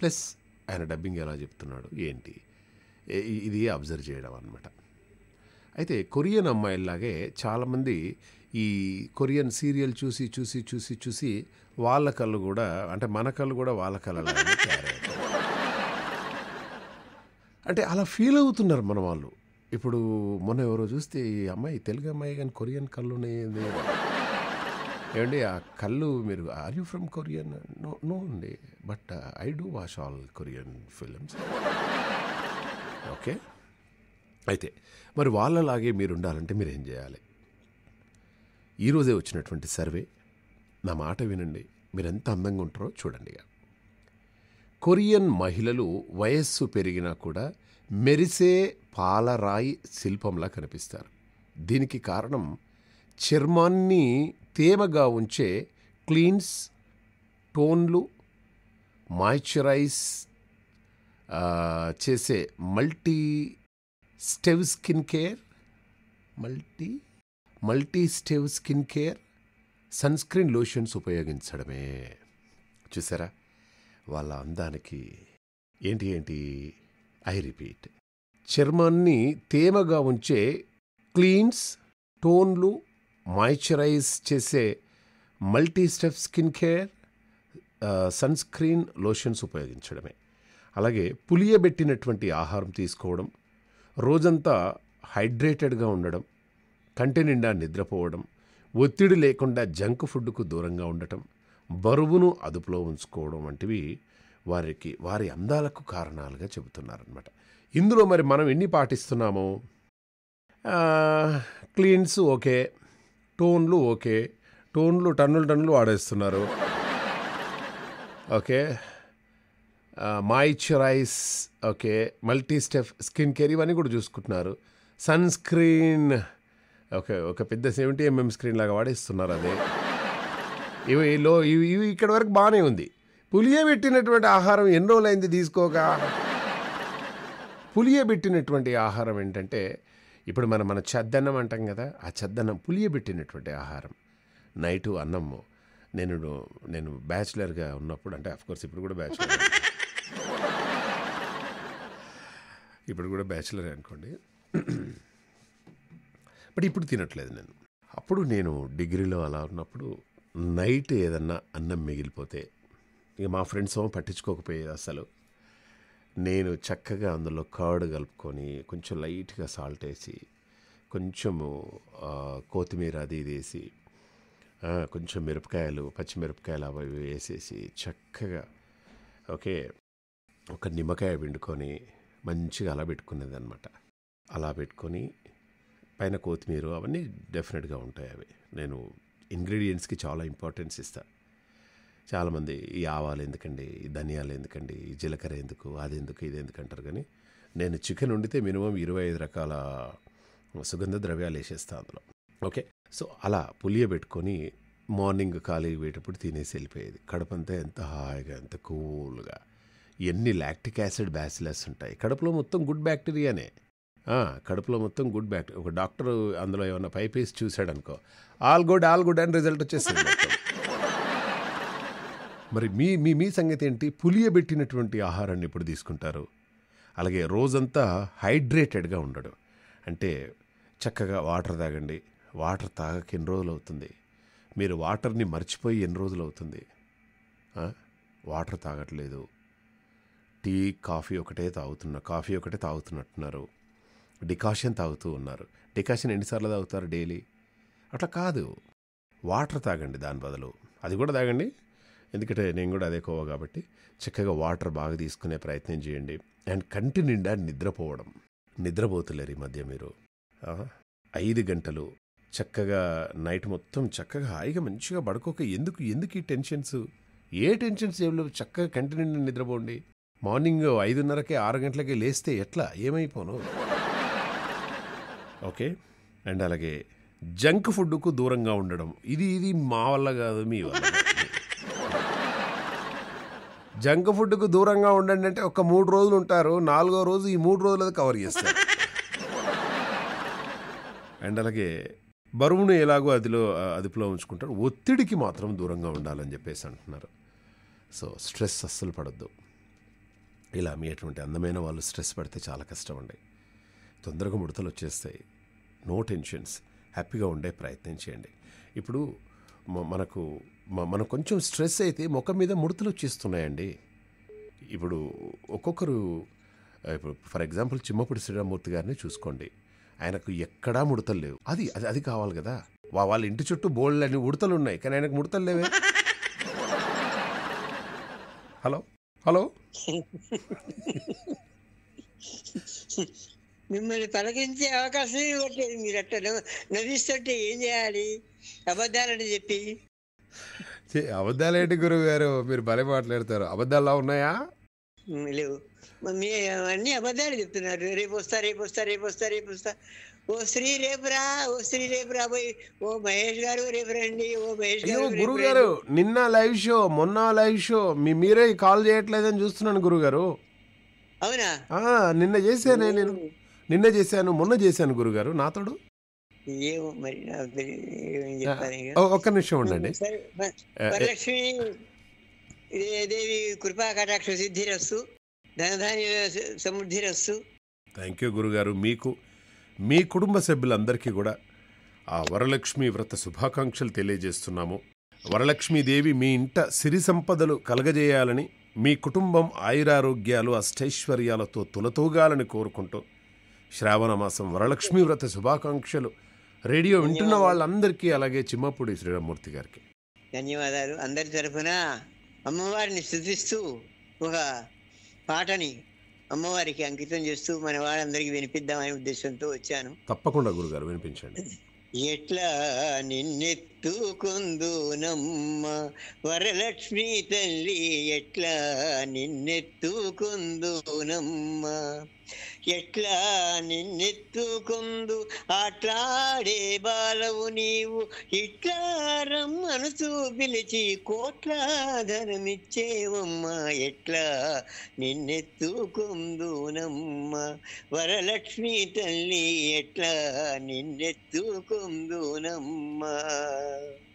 ప్లస్ ఆయన డబ్బింగ్ ఎలా చెప్తున్నాడు ఏంటి ఇది అబ్జర్వ్ చేయడం అనమాట అయితే కొరియన్ అమ్మాయిల్లాగే చాలామంది ఈ కొరియన్ సీరియల్ చూసి చూసి చూసి చూసి వాళ్ళ కళ్ళు కూడా అంటే మన కళ్ళు కూడా వాళ్ళ కళ్ళు అంటే అలా ఫీల్ అవుతున్నారు మన వాళ్ళు ఇప్పుడు మొన్న ఎవరో చూస్తే ఈ అమ్మాయి తెలుగు అమ్మాయి కానీ కొరియన్ కళ్ళు ఉన్నాయండి ఏమండి ఆ కళ్ళు మీరు are you from Korean no no అండి but I do watch all Korean films okay అయితే మరి వాళ్ళలాగే మీరు ఉండాలంటే మీరు ఏం చేయాలి ఈరోజే వచ్చినటువంటి సర్వే నా మాట వినండి మీరు ఎంత అందంగా ఉంటారో చూడండి కొరియన్ మహిళలు వయస్సు పెరిగినా కూడా మెరిసే పాలరాయి శిల్పంలా కనిపిస్తారు దీనికి కారణం చర్మాన్ని తేమగా ఉంచే క్లీన్స్ టోన్లు మాయిశ్చరైజ్ చేసే multi step skin care multi multi step skin care sunscreen lotions ఉపయోగించడమే చూసారా వాళ్ళ అందానికి ఏంటి ఏంటి ఐ రిపీట్ చర్మాన్ని తేమగా ఉంచే క్లీన్స్ టోన్లు మాయిశ్చరైజ్ చేసే multi step skin care sunscreen lotions ఉపయోగించడమే అలాగే పులియబెట్టినటువంటి ఆహారం తీసుకోవడం రోజంతా హైడ్రేటెడ్గా ఉండడం కంటి నిండా నిద్రపోవడం ఒత్తిడి లేకుండా జంక్ ఫుడ్కు దూరంగా ఉండటం బరువును అదుపులో ఉంచుకోవడం వంటివి వారికి వారి అందాలకు కారణాలుగా చెబుతున్నారనమాట ఇందులో మరి మనం ఎన్ని పాటిస్తున్నాము క్లీన్స్ ఓకే టోన్లు ఓకే టోన్లు టన్నులు టన్నులు వాడేస్తున్నారు okay moisturise okay multi step skin care ఇవన్నీ కూడా చూసుకుంటున్నారు సన్ స్క్రీన్ ఓకే ఒక పెద్ద సెవెంటీ ఎంఎం స్క్రీన్ లాగా వాడేస్తున్నారు అదే ఇవి లో ఇవి ఇక్కడ వరకు బాగానే ఉంది పులియబెట్టినటువంటి పెట్టినటువంటి ఆహారం ఎన్ని రోజులైంది తీసుకోక పులియబెట్టినటువంటి పెట్టినటువంటి ఆహారం ఏంటంటే ఇప్పుడు మనం మన చెద్దన్నం అంటాం కదా ఆ చెద్దన్నం పులియ పెట్టినటువంటి ఆహారం నైటు అన్నము నేను నేను బ్యాచిలర్గా ఉన్నప్పుడు అంటే కోర్స్ ఇప్పుడు కూడా బ్యాచిలర్ ఇప్పుడు కూడా బ్యాచిలర్ అనుకోండి బట్ ఇప్పుడు తినట్లేదు నేను అప్పుడు నేను డిగ్రీలో అలా ఉన్నప్పుడు నైట్ ఏదన్నా అన్నం మిగిలిపోతే ఇక మా ఫ్రెండ్స్ ఏమో పట్టించుకోకపోయేది అసలు నేను చక్కగా అందులో కర్డ్ కలుపుకొని కొంచెం లైట్గా సాల్ట్ వేసి కొంచెము కొత్తిమీర అది ఇది వేసి కొంచెం మిరపకాయలు పచ్చిమిరపకాయలు అవి వేసేసి చక్కగా ఓకే ఒక నిమ్మకాయ పిండుకొని మంచిగా అలా పెట్టుకునేది అనమాట అలా పెట్టుకొని పైన కొత్తిమీర అవన్నీ డెఫినెట్గా ఉంటాయి అవి నేను ఇంగ్రీడియంట్స్కి చాలా ఇంపార్టెన్స్ ఇస్తాను చాలామంది ఈ ఆవాలు ఎందుకండి ఈ ధనియాలు ఎందుకండి ఈ జీలకర్ర ఎందుకు అది ఎందుకు ఇది ఎందుకు అంటారు కానీ నేను చికెన్ వండితే మినిమం ఇరవై ఐదు రకాల సుగంధ ద్రవ్యాలు వేసేస్తాను అందులో ఓకే సో అలా పులియబెట్టుకొని మార్నింగ్ ఖాళీ పోయేటప్పుడు తినేసి వెళ్ళిపోయేది కడుపంతా ఎంత హాయిగా ఎంత కూల్గా ఎన్ని లాక్టిక్ యాసిడ్ బ్యాసిలస్ ఉంటాయి కడుపులో మొత్తం గుడ్ బ్యాక్టీరియానే కడుపులో మొత్తం గుడ్ బ్యాక్టీరియా ఒక డాక్టర్ అందులో ఏమైనా పైప్ వేసి చూశాడు అనుకో ఆల్ గుడ్ ఆల్ గుడ్ అని రిజల్ట్ వచ్చేసింది మరి మీ మీ మీ సంగతి ఏంటి పులియబెట్టినటువంటి ఆహారాన్ని ఇప్పుడు తీసుకుంటారు అలాగే రోజంతా హైడ్రేటెడ్గా ఉండడు అంటే చక్కగా వాటర్ తాగండి వాటర్ తాగక ఎన్ని రోజులు అవుతుంది మీరు వాటర్ని మర్చిపోయి ఎన్ని రోజులు అవుతుంది వాటర్ తాగట్లేదు టీ కాఫీ ఒకటే తాగుతున్నా కాఫీ ఒకటే తాగుతున్నట్టున్నారు డికాషన్ తాగుతూ ఉన్నారు డికాషన్ ఎన్నిసార్లు తాగుతారు డైలీ అట్లా కాదు వాటర్ తాగండి దాని బదులు అది కూడా తాగండి ఎందుకంటే నేను కూడా అదే కోవా కాబట్టి చక్కగా వాటర్ బాగా తీసుకునే ప్రయత్నం చేయండి అండ్ కంటి నిండా నిద్రపోవడం నిద్రపోతులేరు ఈ మధ్య మీరు ఐదు గంటలు చక్కగా నైట్ మొత్తం చక్కగా హాయిగా మంచిగా పడుకోక ఎందుకు ఎందుకు ఈ టెన్షన్స్ ఏ టెన్షన్స్ ఏమి చక్కగా కంటి నిండా నిద్రపోండి మార్నింగ్ ఐదున్నరకే ఆరు గంటలకే లేస్తే ఎట్లా ఏమైపోను ఓకే అండ్ అలాగే జంక్ ఫుడ్కు దూరంగా ఉండడం ఇది ఇది మా వల్ల కాదు మీ వల్ల జంక్ ఫుడ్కు దూరంగా ఉండండి అంటే ఒక మూడు రోజులు ఉంటారు నాలుగో రోజు ఈ మూడు రోజులది కవర్ చేస్తారు అండ్ అలాగే బరువును ఎలాగో అదిలో అదుపులో ఉంచుకుంటారు ఒత్తిడికి మాత్రం దూరంగా ఉండాలని చెప్పేసి అంటున్నారు సో స్ట్రెస్ అస్సలు పడద్దు ఇలా మీ అటువంటి అందమైన వాళ్ళు స్ట్రెస్ పడితే చాలా కష్టం అండి తొందరగా ముడతలు వచ్చేస్తాయి నో టెన్షన్స్ హ్యాపీగా ఉండే ప్రయత్నం చేయండి ఇప్పుడు మనకు మనం కొంచెం స్ట్రెస్ అయితే ముఖం మీద ముడతలు వచ్చేస్తున్నాయండి ఇప్పుడు ఒక్కొక్కరు ఇప్పుడు ఫర్ ఎగ్జాంపుల్ చిమ్మపూడి శ్రీరామూర్తి గారిని చూసుకోండి ఆయనకు ఎక్కడా ముడతలు లేవు అది అది అది కావాలి కదా వా వాళ్ళ ఇంటి చుట్టూ బోళ్ళు అన్ని ఉడతలు ఉన్నాయి కానీ ఆయనకు ముడతలు లేవే హలో హలో మిమ్మల్ని పలకించే అవకాశం ఇవ్వట్లేదు మీరు అట్లా నవ్విస్తుంటే ఏం చేయాలి అబద్ధాలని చెప్పి అబద్ధాలేంటి గురువు గారు మీరు భలే మాట్లాడతారు అబద్ధాల్లో ఉన్నాయా లేవు మీ అన్ని అబద్ధాలు చెప్తున్నారు రేపు వస్తా రేపు వస్తా రేపు వస్తా రేపు వస్తా ఓ శ్రీ రా ఓ శ్రీ రా పోయి ఓ మహేష్ గారు రేపు రండి ఓ మహేష్ గారు గురువు గారు నిన్న లైవ్ షో మొన్న లైవ్ షో మీ మీరే కాల్ చేయట్లేదని చూస్తున్నాను గురువు గారు అవునా నిన్న చేశానే నేను నిన్న చేశాను మొన్న చేశాను గురుగారు నాతోడు ఒక్క నిమిషం ఉండండి దేవి కృపా కటాక్ష సిద్ధిరస్సు ధనధాన్య సమృద్ధిరస్సు థ్యాంక్ యూ గురుగారు మీకు మీ కుటుంబ సభ్యులందరికీ కూడా ఆ వరలక్ష్మి వ్రత శుభాకాంక్షలు తెలియజేస్తున్నాము వరలక్ష్మీదేవి మీ ఇంట సిరి సంపదలు కలగజేయాలని మీ కుటుంబం ఆయురారోగ్యాలు అష్టైశ్వర్యాలతో తులతూగాలని కోరుకుంటూ శ్రావణ మాసం వరలక్ష్మి వ్రత శుభాకాంక్షలు రేడియో వింటున్న వాళ్ళందరికీ అలాగే చిమ్మపూడి శ్రీరామూర్తి గారికి ధన్యవాదాలు అందరి తరఫున అమ్మవారిని స్థుతిస్తూ ఒక పాటని అమ్మవారికి అంకితం చేస్తూ మన వాళ్ళందరికీ వినిపిద్దామనే ఉద్దేశంతో వచ్చాను తప్పకుండా గురుగారు వినిపించండి ఎట్లా నిన్నెత్ ఎత్తుకుందునమ్మ వరలక్ష్మి తల్లి ఎట్లా నిన్నెత్తుకుందునమ్మ ఎట్లా నిన్నెత్తుకుందు ఆట్లాడే బాలవు నీవు ఇట్లా చూపిలిచి పిలిచి ధనమిచ్చేవమ్మ ఎట్లా నిన్నెత్తుకుందునమ్మ వరలక్ష్మి తల్లి ఎట్లా నిన్నెత్తుకుందునమ్మ love.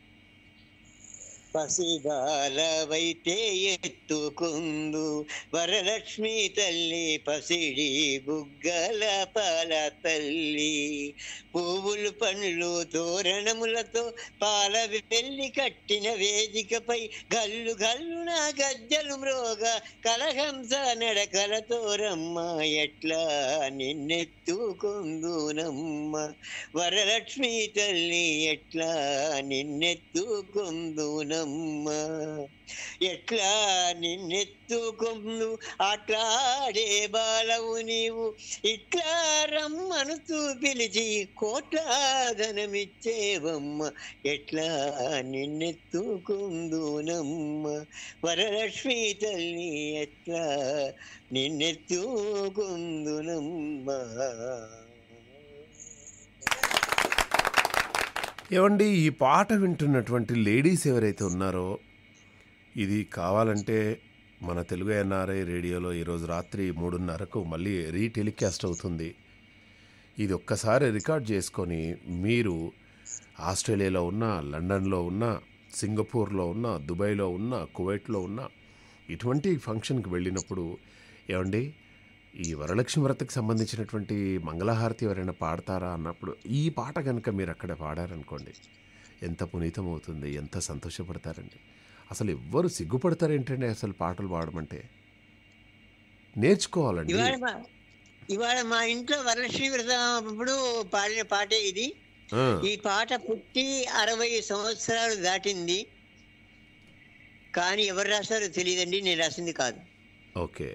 పసిబాలవైతే ఎత్తుకుందు వరలక్ష్మి తల్లి పసిడి బుగ్గల పాల తల్లి పువ్వులు పండ్లు తోరణములతో పాల వెళ్ళి కట్టిన వేదికపై గల్లు గల్లు నా గజ్జలు మ్రోగ కలహంస నడకలతోరమ్మ ఎట్లా నిన్నెత్తుకుందునమ్మ వరలక్ష్మి తల్లి ఎట్లా నిన్నెత్తుకుందునమ్మ అమ్మ ఎట్లా నిన్నెత్తుకొమ్ను అట్లాడే బాలవు నీవు ఇట్లా రమ్మనుతూ పిలిచి కోట్లాదనమిచ్చేవమ్మ ఎట్లా నిన్నెత్తుకుందునమ్మ వరలక్ష్మి తల్లి ఎట్లా నిన్నెత్తుకుందునమ్మ ఏమండి ఈ పాట వింటున్నటువంటి లేడీస్ ఎవరైతే ఉన్నారో ఇది కావాలంటే మన తెలుగు ఎన్ఆర్ఐ రేడియోలో ఈరోజు రాత్రి మూడున్నరకు మళ్ళీ రీటెలికాస్ట్ అవుతుంది ఇది ఒక్కసారి రికార్డ్ చేసుకొని మీరు ఆస్ట్రేలియాలో ఉన్న లండన్లో ఉన్న సింగపూర్లో ఉన్న దుబాయ్లో ఉన్న కువైట్లో ఉన్న ఇటువంటి ఫంక్షన్కి వెళ్ళినప్పుడు ఏమండి ఈ వరలక్ష్మి వ్రతకు సంబంధించినటువంటి మంగళహారతి ఎవరైనా పాడతారా అన్నప్పుడు ఈ పాట కనుక మీరు అక్కడ పాడారనుకోండి ఎంత పునీతం అవుతుంది ఎంత సంతోషపడతారండి అసలు ఎవ్వరు సిగ్గుపడతారు ఏంటండి అసలు పాటలు పాడమంటే నేర్చుకోవాలండి ఇవాళ మా ఇంట్లో వరలక్ష్మి వ్రతప్పుడు పాడిన పాటే ఇది ఈ పాట పుట్టి అరవై సంవత్సరాలు దాటింది కానీ ఎవరు రాశారో తెలియదండి నేను రాసింది కాదు ఓకే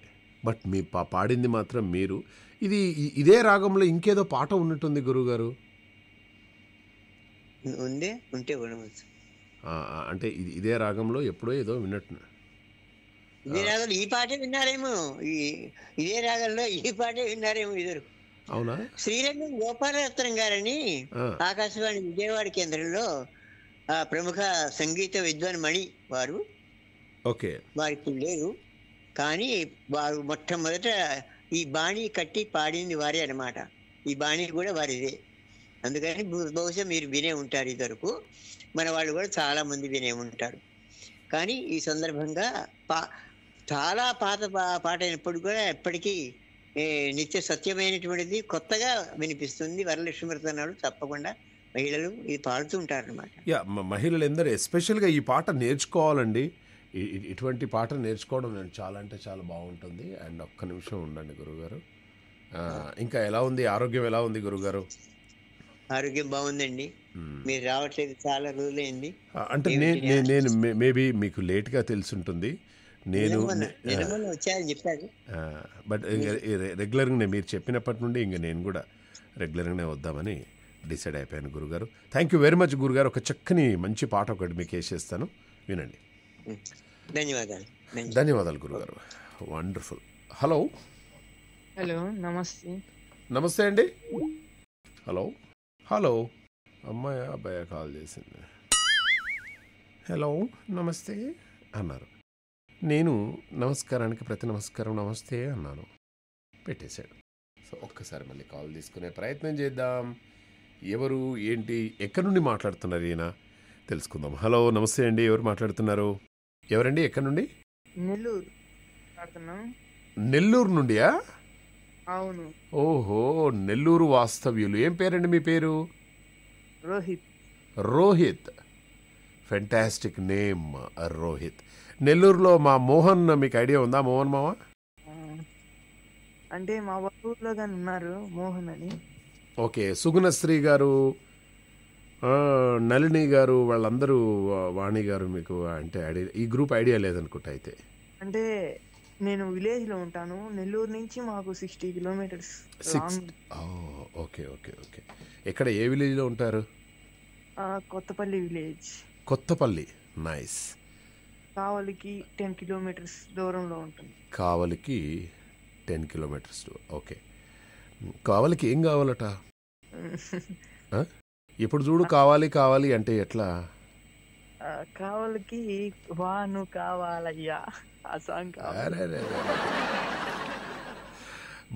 బట్ మీ పాడింది మాత్రం మీరు ఇది ఇదే రాగంలో ఇంకేదో పాట ఉన్నట్టుంది గురుగారు ఉందే ఉంటే అంటే ఇదే రాగంలో ఎప్పుడో ఏదో విన్నట్టు ఇదే రాగంలో ఈ పాటే విన్నారేమో ఇదే రాగంలో ఈ పాటే విన్నారేమో ఇద్దరు అవునా శ్రీరంగం గోపాలరత్నం గారని ఆకాశవాణి విజయవాడ కేంద్రంలో ప్రముఖ సంగీత విద్వాన్ మణి వారు ఓకే వారు ఇప్పుడు లేరు కానీ వారు మొట్టమొదట ఈ బాణీ కట్టి పాడింది వారే అనమాట ఈ బాణి కూడా వారిదే అందుకని బహుశా మీరు వినే ఉంటారు ఇద్దరుకు మన వాళ్ళు కూడా చాలామంది వినే ఉంటారు కానీ ఈ సందర్భంగా పా చాలా పాత పాట అయినప్పుడు కూడా ఎప్పటికీ నిత్య సత్యమైనటువంటిది కొత్తగా వినిపిస్తుంది వరలక్ష్మీవ్రత తప్పకుండా మహిళలు ఇది పాడుతూ ఉంటారు అనమాట మహిళలు మహిళలందరూ ఎస్పెషల్గా ఈ పాట నేర్చుకోవాలండి ఇటువంటి పాట నేర్చుకోవడం నేను చాలా అంటే చాలా బాగుంటుంది అండ్ ఒక్క నిమిషం ఉండండి గురుగారు ఇంకా ఎలా ఉంది ఆరోగ్యం ఎలా ఉంది గురుగారు ఆరోగ్యం బాగుందండి మీరు రావట్లేదు చాలా రోజులైంది అంటే నేను నేను మేబీ మీకు లేట్గా తెలుసుంటుంది నేను చెప్పారు బట్ రెగ్యులర్గానే మీరు చెప్పినప్పటి నుండి ఇంకా నేను కూడా రెగ్యులర్గానే వద్దామని డిసైడ్ అయిపోయాను గురుగారు థ్యాంక్ యూ వెరీ మచ్ గురుగారు ఒక చక్కని మంచి పాట ఒకటి మీకు వేసేస్తాను వినండి ధన్యవాదాలు ధన్యవాదాలు గురుగారు వండర్ఫుల్ హలో హలో నమస్తే నమస్తే అండి హలో హలో అమ్మాయి అబ్బాయ కాల్ చేసింది హలో నమస్తే అన్నారు నేను నమస్కారానికి ప్రతి నమస్కారం నమస్తే అన్నాను పెట్టేశాడు సో ఒక్కసారి మళ్ళీ కాల్ తీసుకునే ప్రయత్నం చేద్దాం ఎవరు ఏంటి ఎక్కడి నుండి మాట్లాడుతున్నారు ఈయన తెలుసుకుందాం హలో నమస్తే అండి ఎవరు మాట్లాడుతున్నారు ఎవరండి ఎక్కడి నుండి నెల్లూరు నెల్లూరు నుండియా అవును ఓహో నెల్లూరు వాస్తవ్యులు ఏం పేరండి మీ పేరు రోహిత్ రోహిత్ ఫెంటాస్టిక్ నేమ్ రోహిత్ నెల్లూరులో మా మోహన్ మీకు ఐడియా ఉందా మోహన్ మామ అంటే మా ఊర్లో ఉన్నారు మోహన్ అని ఓకే సుగుణశ్రీ గారు నళిని గారు వాళ్ళందరూ వాణి గారు మీకు అంటే ఐడియా ఈ గ్రూప్ ఐడియా లేదనుకుంటా అయితే అంటే నేను విలేజ్ లో ఉంటాను నెల్లూరు నుంచి మాకు sixty kilometers okay okay okay ఎక్కడ ఏ విలేజ్ లో ఉంటారు కొత్తపల్లి విలేజ్ కొత్తపల్లి నైస్ కావలికి టెన్ కిలోమీటర్స్ దూరంలో ఉంటుంది కావలికి టెన్ కిలోమీటర్స్ ఓకే కావలికి ఏం కావాలట ఇప్పుడు చూడు కావాలి కావాలి అంటే ఎట్లా కావాలికి వాను కావాలయ్యా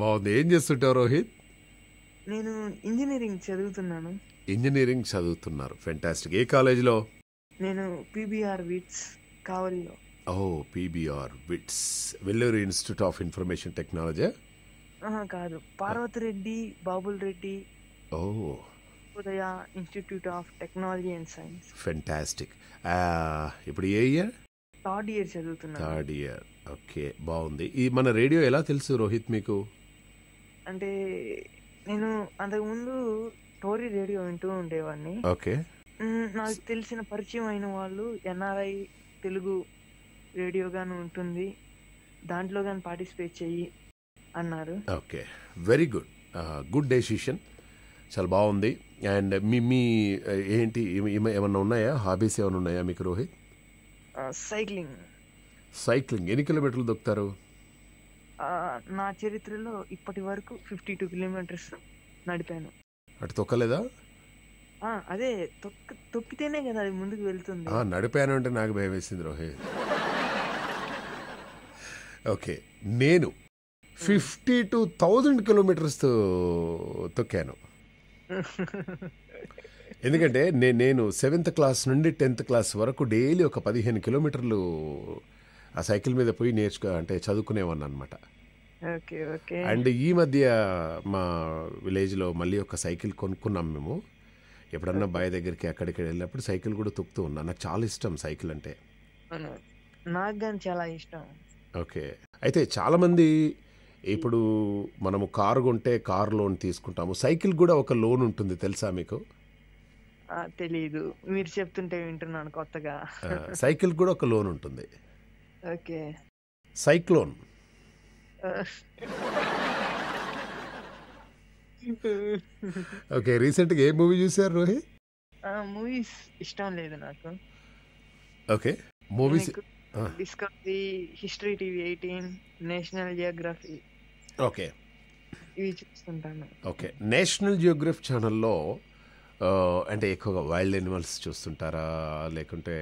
బాగుంది ఏం చేస్తుంటావు రోహిత్ నేను ఇంజనీరింగ్ చదువుతున్నాను ఇంజనీరింగ్ చదువుతున్నారు ఫెంటాస్టిక్ ఏ కాలేజీలో నేను పీబీఆర్ విట్స్ కావలిలో ఓ PBR VITS Vellore institute of information technology కాదు పార్వతి రెడ్డి బాబుల్ రెడ్డి ఓ Subhodaya institute of technology and science fantastic ఇప్పుడు ఏ ఇయర్ థర్డ్ ఇయర్ చదువుతున్నా థర్డ్ ఇయర్ ఓకే బాగుంది ఈ మన రేడియో ఎలా తెలుసు రోహిత్ మీకు అంటే నేను అంతకుముందు టోరీ రేడియో వింటూ ఉండేవాడిని ఓకే నాకు తెలిసిన పరిచయం అయిన వాళ్ళు ఎన్ఆర్ఐ తెలుగు రేడియో గాను ఉంటుంది దాంట్లో కానీ పార్టిసిపేట్ చెయ్యి అన్నారు okay very good good decision చాలా బాగుంది అండ్ మీ మీ ఏంటి ఏమన్నా ఉన్నాయా హాబీస్ ఏమైనా ఉన్నాయా మీకు రోహిత్ సైక్లింగ్ సైక్లింగ్ ఎన్ని కిలోమీటర్లు దొక్కుతారు నా చరిత్రలో ఇప్పటి వరకు ఫిఫ్టీ టూ కిలోమీటర్స్ నడిపాను అటు తొక్కలేదా అదే తొక్క తొక్కితేనే కదా అది ముందుకు వెళ్తుంది నడిపాను అంటే నాకు భయం వేసింది రోహిత్ ఓకే నేను ఫిఫ్టీ టూ థౌజండ్ కిలోమీటర్స్ తొక్కాను ఎందుకంటే నేను నేను సెవెంత్ క్లాస్ నుండి టెన్త్ క్లాస్ వరకు డైలీ ఒక పదిహేను కిలోమీటర్లు ఆ సైకిల్ మీద పోయి నేర్చుకో అంటే చదువుకునేవాడిని అనమాట అండ్ ఈ మధ్య మా విలేజ్లో మళ్ళీ ఒక సైకిల్ కొనుక్కున్నాం మేము ఎప్పుడన్నా బాయ్ దగ్గరికి అక్కడికి వెళ్ళినప్పుడు సైకిల్ కూడా తొక్కుతూ ఉన్నా నాకు చాలా ఇష్టం సైకిల్ అంటే నాకు చాలా ఇష్టం ఓకే అయితే చాలామంది ఇప్పుడు మనము కారు కొంటే కారు లోన్ తీసుకుంటాము సైకిల్ కూడా ఒక లోన్ ఉంటుంది తెలుసా మీకు తెలియదు మీరు చెప్తుంటే వింటున్నాను కొత్తగా సైకిల్ కూడా ఒక లోన్ ఉంటుంది ఓకే సైక్లోన్ ఓకే రీసెంట్ గా ఏ మూవీ చూసారు రోహిత్ మూవీస్ ఇష్టం లేదు నాకు okay movies Discovery History TV eighteen National Geography okay ఇవి చూస్తుంటాను ఓకే నేషనల్ జియోగ్రఫీ ఛానల్లో అంటే ఎక్కువగా వైల్డ్ ఎనిమల్స్ చూస్తుంటారా లేకుంటే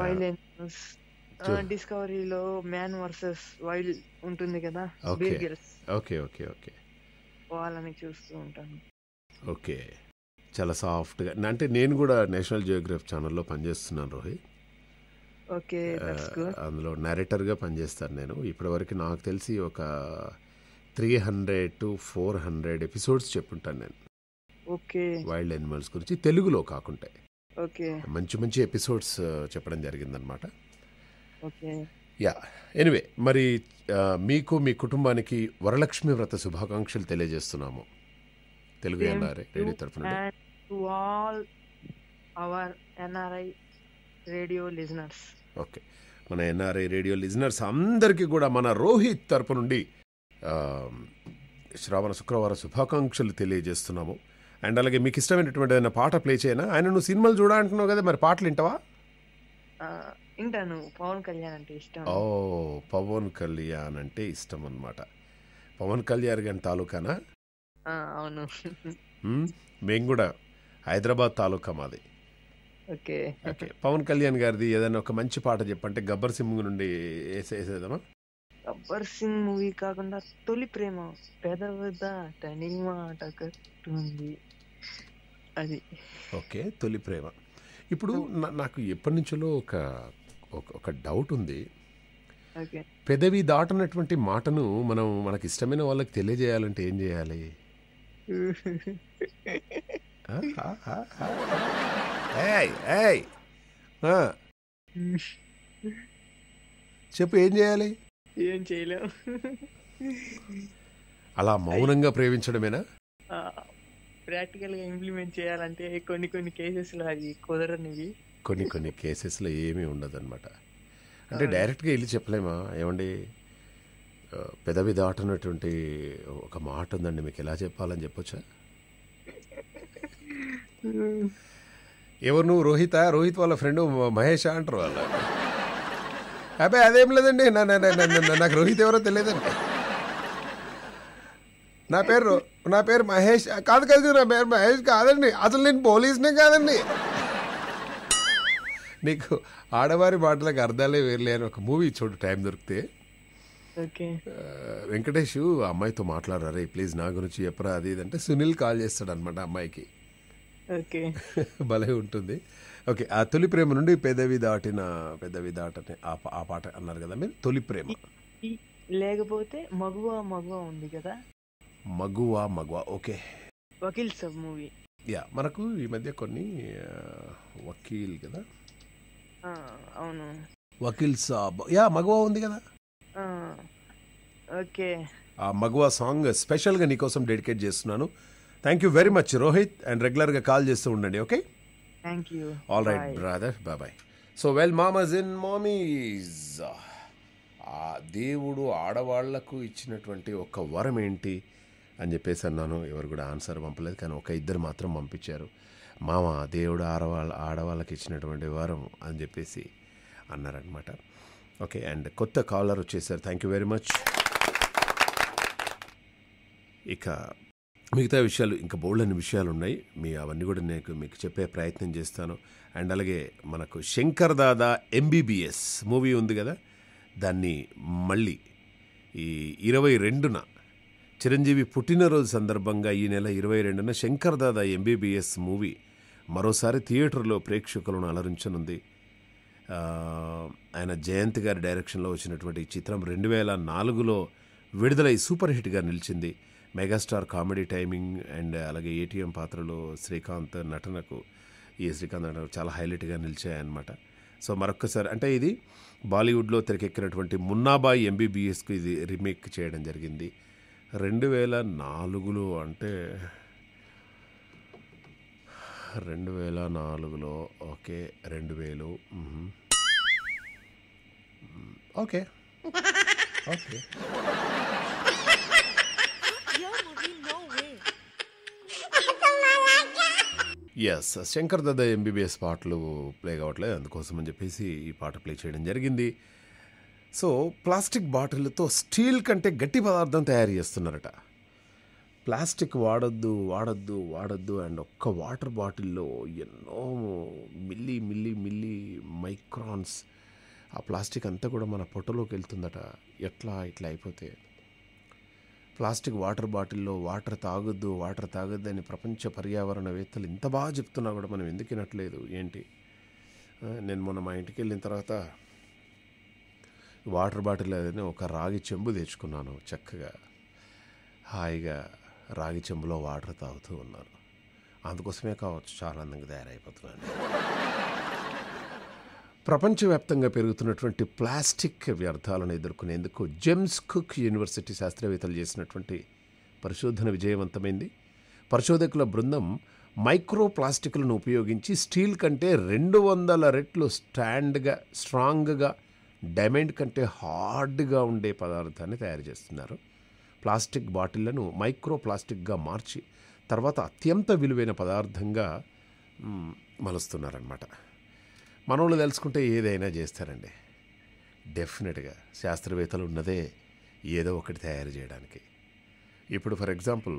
వైల్డ్ యానిమల్స్ డిస్కవరీలో మ్యాన్ వర్సెస్ వైల్డ్ ఉంటుంది కదా ఓకే ఓకే ఓకే వాళ్ళని చూస్తూ ఉంటాను ఓకే చాలా సాఫ్ట్గా అంటే నేను కూడా నేషనల్ జియోగ్రఫీ ఛానల్లో పనిచేస్తున్నాను రోహిత్ అందులో నరేటర్గా పనిచేస్తాను నేను ఇప్పటివరకు నాకు తెలిసి ఒక three hundred to four hundred episodes చెప్పుంటాను నేను ఓకే వైల్డ్ ఎనిమల్స్ గురించి తెలుగులో కాకుంటే ఓకే మంచి మంచి ఎపిసోడ్స్ చెప్పడం జరిగిందనమాట ఓకే యా ఎనివే మరి మీకు మీ కుటుంబానికి వరలక్ష్మి వ్రత శుభాకాంక్షలు తెలియజేస్తున్నాము తెలుగు ఎన్ఆర్ఐ రేడియో తరఫున all our NRI radio listeners okay మన ఎన్ఆర్ఐ రేడియో లిజనర్స్ అందరికీ కూడా మన రోహిత్ తరపు నుండి శ్రావణ శుక్రవారం శుభాకాంక్షలు తెలియజేస్తున్నాము అండ్ అలాగే మీకు ఇష్టమైనటువంటి ఏదైనా పాట ప్లే చేయనా ఆయన నువ్వు సినిమాలు చూడ అంటున్నావు కదా మరి పాటలు వింటావా వింటాను పవన్ కళ్యాణ్ అంటే ఇష్టం ఓ పవన్ కళ్యాణ్ అంటే ఇష్టం అనమాట పవన్ కళ్యాణ్ గారి తాలూకానా అవును మేము కూడా హైదరాబాద్ తాలూకా మాది ఓకే ఓకే పవన్ కళ్యాణ్ గారిది ఏదైనా ఒక మంచి పాట చెప్పంటే గబ్బర్ సింగ్ నుండి వేసేసేద్దామా గబ్బర్ సింగ్ మూవీ కాకుండా తొలి ప్రేమ పెదవదాటని మాట కట్టుంది అది ఓకే తొలి ప్రేమ ఇప్పుడు నాకు ఎప్పటి నుంచో ఒక ఒక డౌట్ ఉంది పెదవి దాటనటువంటి మాటను మనం మనకి ఇష్టమైన వాళ్ళకి తెలియజేయాలంటే ఏం చేయాలి ఏయ్ ఏయ్ చెప్పు ఏం చేయాలి ఏం చేయలేం అలా మౌనంగా ప్రేమించడమేనా ప్రాక్టికల్గా ఇంప్లిమెంట్ చేయాలంటే కొన్ని కొన్ని లో అది కుదరనివి కొన్ని కొన్ని కేసెస్లో ఏమీ అనమాట అంటే డైరెక్ట్గా వెళ్ళి చెప్పలేమా ఏమండి పెదవి దాటనటువంటి ఒక మాట ఉందండి మీకు ఎలా చెప్పాలని చెప్పొచ్చా ఎవరు నువ్వు రోహిత రోహిత్ వాళ్ళ ఫ్రెండ్ మహేష్ అంటారు వాళ్ళ అబ్బాయి అదేం లేదండి నాకు రోహిత్ ఎవరో తెలియదండి నా పేరు నా పేరు మహేష్ కాదు కాదు నా పేరు మహేష్ కాదండి అసలు నేను పోలీసునే కాదండి నీకు ఆడవారి మాటలకు అర్థాలే వేర్లే అని ఒక మూవీ చూడు టైం దొరికితే వెంకటేష్ అమ్మాయితో మాట్లాడారే ప్లీజ్ నా గురించి చెప్పరా అది అంటే సునీల్ కాల్ చేస్తాడు అనమాట అమ్మాయికి ఓకే భలే ఉంటుంది ఓకే ఆ తొలి ప్రేమ నుండి పెదవి దాటిన పెదవి దాటని ఆ పాట అన్నారు కదా మీరు తొలి ప్రేమ లేకపోతే మగువా మగువా ఉంది కదా మగువా మగువా okay Vakeel Saab movie yeah మనకు ఈ మధ్య కొన్ని వకీల్ కదా అవును వకీల్ సాబ్ యా మగువా ఉంది కదా ఓకే ఆ మగువా సాంగ్ స్పెషల్గా నీకోసం డెడికేట్ చేస్తున్నాను thank you very much Rohit and రెగ్యులర్గా కాల్ చేస్తూ ఉండండి okay thank you all right brother bye so well మామస్ ఇన్ మామీస్ ఆ దేవుడు ఆడవాళ్లకు ఇచ్చినటువంటి ఒక వరం ఏంటి అని చెప్పేసి అన్నాను ఎవరు కూడా ఆన్సర్ పంపలేదు కానీ ఒక ఇద్దరు మాత్రం పంపించారు మామ దేవుడు ఆడవాళ్ళ ఆడవాళ్ళకి ఇచ్చినటువంటి వరం అని చెప్పేసి అన్నారనమాట ఓకే అండ్ కొత్త కాలర్ వచ్చేసారు థ్యాంక్ యూ వెరీ మచ్ ఇక మిగతా విషయాలు ఇంకా బోల్డని విషయాలు ఉన్నాయి మీ అవన్నీ కూడా నేను మీకు చెప్పే ప్రయత్నం చేస్తాను అండ్ అలాగే మనకు శంకర్ దాదా ఎంబీబీఎస్ మూవీ ఉంది కదా దాన్ని మళ్ళీ ఈ ఇరవై రెండున చిరంజీవి పుట్టినరోజు సందర్భంగా ఈ నెల ఇరవై రెండున శంకర్ దాదా ఎంబీబీఎస్ మూవీ మరోసారి థియేటర్లో ప్రేక్షకులను అలరించనుంది ఆయన జయంత్ గారి డైరెక్షన్లో వచ్చినటువంటి చిత్రం రెండు వేల నాలుగులో విడుదలై సూపర్ హిట్గా నిలిచింది మెగాస్టార్ కామెడీ టైమింగ్ అండ్ అలాగే ఏటీఎం పాత్రలో శ్రీకాంత్ నటనకు ఈ శ్రీకాంత్ నటన చాలా హైలైట్గా నిలిచాయన్నమాట సో మరొక్కసారి అంటే ఇది బాలీవుడ్లో తెరకెక్కినటువంటి మున్నాబాయ్ ఎంబీబీఎస్కు ఇది రీమేక్ చేయడం జరిగింది రెండు వేల నాలుగులో అంటే రెండు వేల నాలుగులో ఓకే రెండు వేలు okay okay S Shankar Dada MBBS పాటలు ప్లే కావట్లేదు అందుకోసం అని చెప్పేసి ఈ పాట ప్లే చేయడం జరిగింది సో ప్లాస్టిక్ బాటిల్తో స్టీల్ కంటే గట్టి పదార్థం తయారు చేస్తున్నారట ప్లాస్టిక్ వాడద్దు వాడొద్దు వాడొద్దు అండ్ ఒక్క వాటర్ బాటిల్లో ఎన్నో మిల్లీ మిల్లీ మిల్లీ మైక్రాన్స్ ఆ ప్లాస్టిక్ అంతా కూడా మన పొట్టలోకి వెళ్తుందట ఎట్లా ఇట్లా అయిపోతే ప్లాస్టిక్ వాటర్ బాటిల్లో వాటర్ తాగొద్దు వాటర్ తాగొద్దు అని ప్రపంచ పర్యావరణవేత్తలు ఇంత బాగా చెప్తున్నా కూడా మనం ఎందుకు వినట్లేదు ఏంటి నేను మొన్న మా ఇంటికి వెళ్ళిన తర్వాత వాటర్ బాటిల్ అనేది ఒక రాగి చెంబు తెచ్చుకున్నాను చక్కగా హాయిగా రాగి చెంబులో వాటర్ తాగుతూ ఉన్నాను అందుకోసమే కావచ్చు చాలా అందంగా తయారైపోతున్నాను ప్రపంచవ్యాప్తంగా పెరుగుతున్నటువంటి ప్లాస్టిక్ వ్యర్థాలను ఎదుర్కొనేందుకు జెమ్స్ కుక్ యూనివర్సిటీ శాస్త్రవేత్తలు చేసినటువంటి పరిశోధన విజయవంతమైంది పరిశోధకుల బృందం మైక్రో ప్లాస్టిక్లను ఉపయోగించి స్టీల్ కంటే రెండు వందల రెట్లు స్టాండ్గా స్ట్రాంగ్గా డైమండ్ కంటే హార్డ్గా ఉండే పదార్థాన్ని తయారు చేస్తున్నారు ప్లాస్టిక్ బాటిళ్లను మైక్రో ప్లాస్టిక్గా మార్చి తర్వాత అత్యంత విలువైన పదార్థంగా మలుస్తున్నారనమాట మనోళ్ళు తెలుసుకుంటే ఏదైనా చేస్తారండి డెఫినెట్గా శాస్త్రవేత్తలు ఉన్నదే ఏదో ఒకటి తయారు చేయడానికి ఇప్పుడు ఫర్ ఎగ్జాంపుల్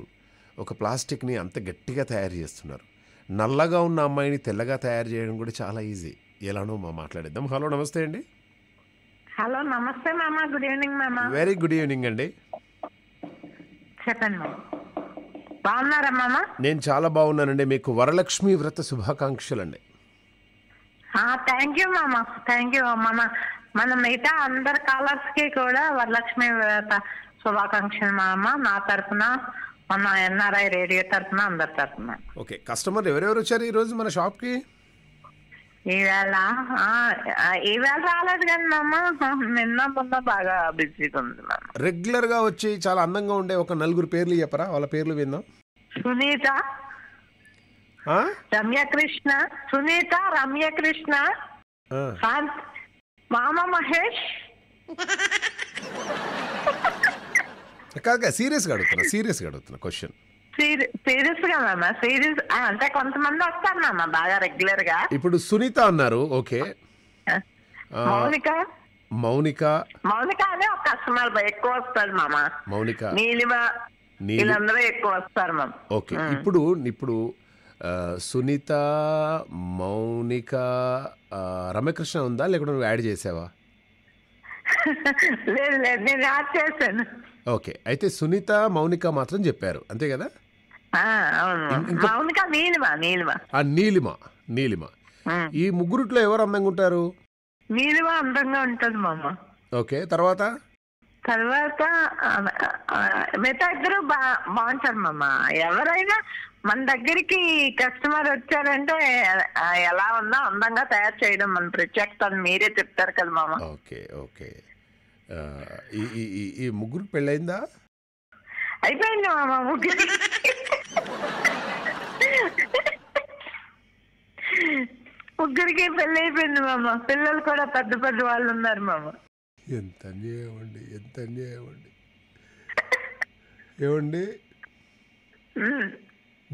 ఒక ప్లాస్టిక్ని అంత గట్టిగా తయారు చేస్తున్నారు నల్లగా ఉన్న అమ్మాయిని తెల్లగా తయారు చేయడం కూడా చాలా ఈజీ ఎలానో మా మాట్లాడేద్దాం హలో నమస్తే అండి హలో నమస్తే మామా గుడ్ ఈవినింగ్ మామా వెరీ గుడ్ ఈవినింగ్ అండి చెప్పండి బాగున్నారా మామా నేను చాలా బాగున్నానండి మీకు వరలక్ష్మి వ్రత శుభాకాంక్షలు అండి థ్యాంక్ యూ మామ థ్యాంక్ యూ మన మన మిగతా అందరి కాలర్స్ కి కూడా వరలక్ష్మి శుభాకాంక్షలు మామ నా తరఫున మన ఎన్ఆర్ఐ రేడియో తరఫున అందరి తరఫున ఓకే కస్టమర్ ఎవరెవరు వచ్చారు ఈ రోజు మన షాప్ కి ఈవేళ ఈవేళ రాలేదు కానీ మామ నిన్న మొన్న బాగా బిజీగా ఉంది మామ రెగ్యులర్ గా వచ్చి చాలా అందంగా ఉండే ఒక నలుగురు పేర్లు చెప్పరా వాళ్ళ పేర్లు విందాం సునీత రమ్యకృష్ణ సునీత రమ్యకృష్ణ మామ మహేష్ కాదు సీరియస్ గా అడుగుతున్నా సీరియస్ గా అడుగుతున్నా క్వశ్చన్ సీరియస్ గా మామ సీరియస్ అంటే కొంతమంది వస్తారు మామ బాగా రెగ్యులర్ గా ఇప్పుడు సునీత అన్నారు ఓకే మౌనిక మౌనిక మౌనిక అనే ఒక కస్టమర్ ఎక్కువ వస్తారు మామ మౌనిక నీలిమ నీలందరూ ఎక్కువ వస్తారు మామ ఓకే ఇప్పుడు ఇప్పుడు సునీత మౌనిక రమ్యకృష్ణ ఉందా లేకుండా నువ్వు యాడ్ చేసావా లేదు లేదు నేను యాడ్ చేశాను ఓకే అయితే సునీత మౌనిక మాత్రం చెప్పారు అంతే కదా మౌనిక నీలిమ నీలిమ నీలిమ నీలిమ ఈ ముగ్గురుట్లో ఎవరు అందంగా ఉంటారు నీలిమ అందంగా ఉంటుంది మామ ఓకే తర్వాత తర్వాత మిగతా ఇద్దరు బా బాగుంటారు మామ ఎవరైనా మన దగ్గరికి కస్టమర్ వచ్చారంటే ఎలా ఉందా అందంగా తయారు చేయడం మన ప్రత్యేకత మీరే చెప్తారు కదా మామ ఓకే ఓకే ఈ ముగ్గురు పెళ్ళైందా అయిపోయింది మామ ముగ్గురు ముగ్గురికి పెళ్ళి అయిపోయింది మామ పిల్లలు కూడా పెద్ద పెద్ద వాళ్ళు ఉన్నారు మామ ఎంత అన్యాయండి ఎంత అన్యాయం అండి ఏమండి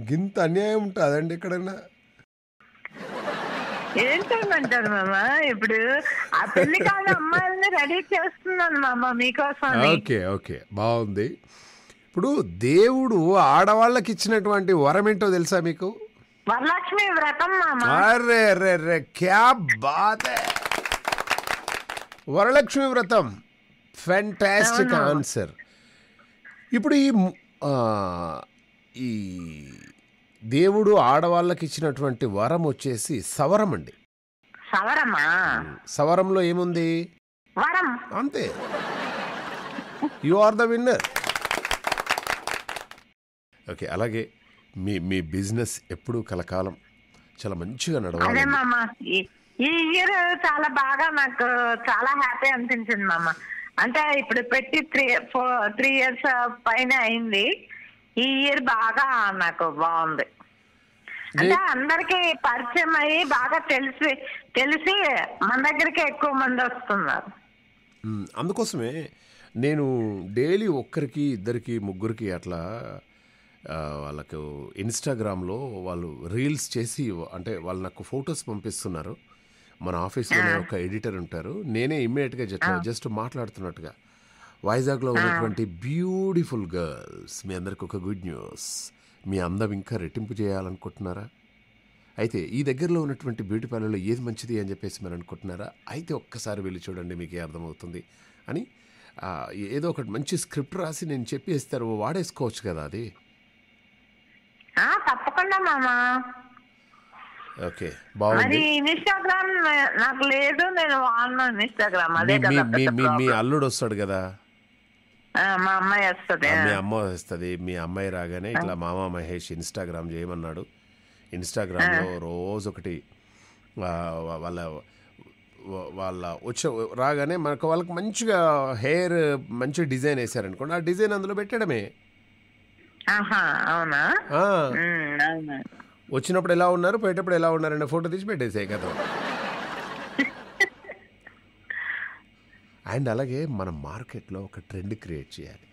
గింత అన్యాయం ఉంటుందండి ఎక్కడైనా ఏంటంటారు మామ ఇప్పుడు ఆ రెడీ చేస్తున్నాను మామ మీకోసం ఓకే ఓకే బాగుంది ఇప్పుడు దేవుడు ఆడవాళ్ళకి ఇచ్చినటువంటి వరం ఏంటో తెలుసా మీకు వరలక్ష్మి వ్రతం మామ అరే రే క్యా బాధే వరలక్ష్మి వ్రతం ఫెంటాస్టిక్ ఆన్సర్ ఇప్పుడు ఈ ఈ దేవుడు ఆడవాళ్ళకి ఇచ్చినటువంటి వరం వచ్చేసి సవరం అండి సవరంలో ఏముంది అంతే you are the winner okay అలాగే మీ మీ బిజినెస్ ఎప్పుడూ కలకాలం చాలా మంచిగా నడవాలి ఈ ఇయర్ చాలా బాగా నాకు చాలా హ్యాపీ అనిపించింది మామ అంటే ఇప్పుడు పెట్టి త్రీ ఫోర్ త్రీ ఇయర్స్ పైన అయింది ఈ ఇయర్ బాగా నాకు బాగుంది అంటే అందరికి పరిచయం అయ్యి బాగా తెలిసి తెలిసి మన దగ్గరికి ఎక్కువ మంది వస్తున్నారు అందుకోసమే నేను డైలీ ఒక్కరికి ఇద్దరికి ముగ్గురికి అట్లా వాళ్ళకు ఇన్స్టాగ్రామ్లో వాళ్ళు రీల్స్ చేసి అంటే వాళ్ళు నాకు ఫొటోస్ పంపిస్తున్నారు మన ఆఫీస్లో ఒక ఎడిటర్ ఉంటారు నేనే ఇమ్మీడియట్గా చెప్తాను జస్ట్ మాట్లాడుతున్నట్టుగా వైజాగ్లో ఉన్నటువంటి బ్యూటిఫుల్ గర్ల్స్ మీ అందరికి ఒక గుడ్ న్యూస్ మీ అందం ఇంకా రెట్టింపు చేయాలనుకుంటున్నారా అయితే ఈ దగ్గరలో ఉన్నటువంటి బ్యూటీ పార్లర్లో ఏది మంచిది అని చెప్పేసి మీరు అనుకుంటున్నారా అయితే ఒక్కసారి వెళ్ళి చూడండి మీకే అర్థమవుతుంది అని ఏదో ఒకటి మంచి స్క్రిప్ట్ రాసి నేను చెప్పేస్తారు వాడేసుకోవచ్చు కదా అది తప్పకుండా మామా ఓకే బాగుంది ఇన్స్టాగ్రామ్ నాకు లేదు నేను ఇన్స్టాగ్రామ్ మీ మీ అల్లుడు వస్తాడు కదా మా అమ్మాయి మీ అమ్మ వస్తుంది మీ అమ్మాయి రాగానే ఇట్లా మామ మహేష్ ఇన్స్టాగ్రామ్ చేయమన్నాడు ఇన్స్టాగ్రామ్లో రోజు ఒకటి వాళ్ళ వాళ్ళ వచ్చే రాగానే మనకు వాళ్ళకి మంచిగా హెయిర్ మంచి డిజైన్ వేసారనుకోండి ఆ డిజైన్ అందులో పెట్టడమే వచ్చినప్పుడు ఎలా ఉన్నారు పోయేటప్పుడు ఎలా ఉన్నారనే ఫోటో తీసి పెట్టేసాయి కదా అండ్ అలాగే మన మార్కెట్లో ఒక ట్రెండ్ క్రియేట్ చేయాలి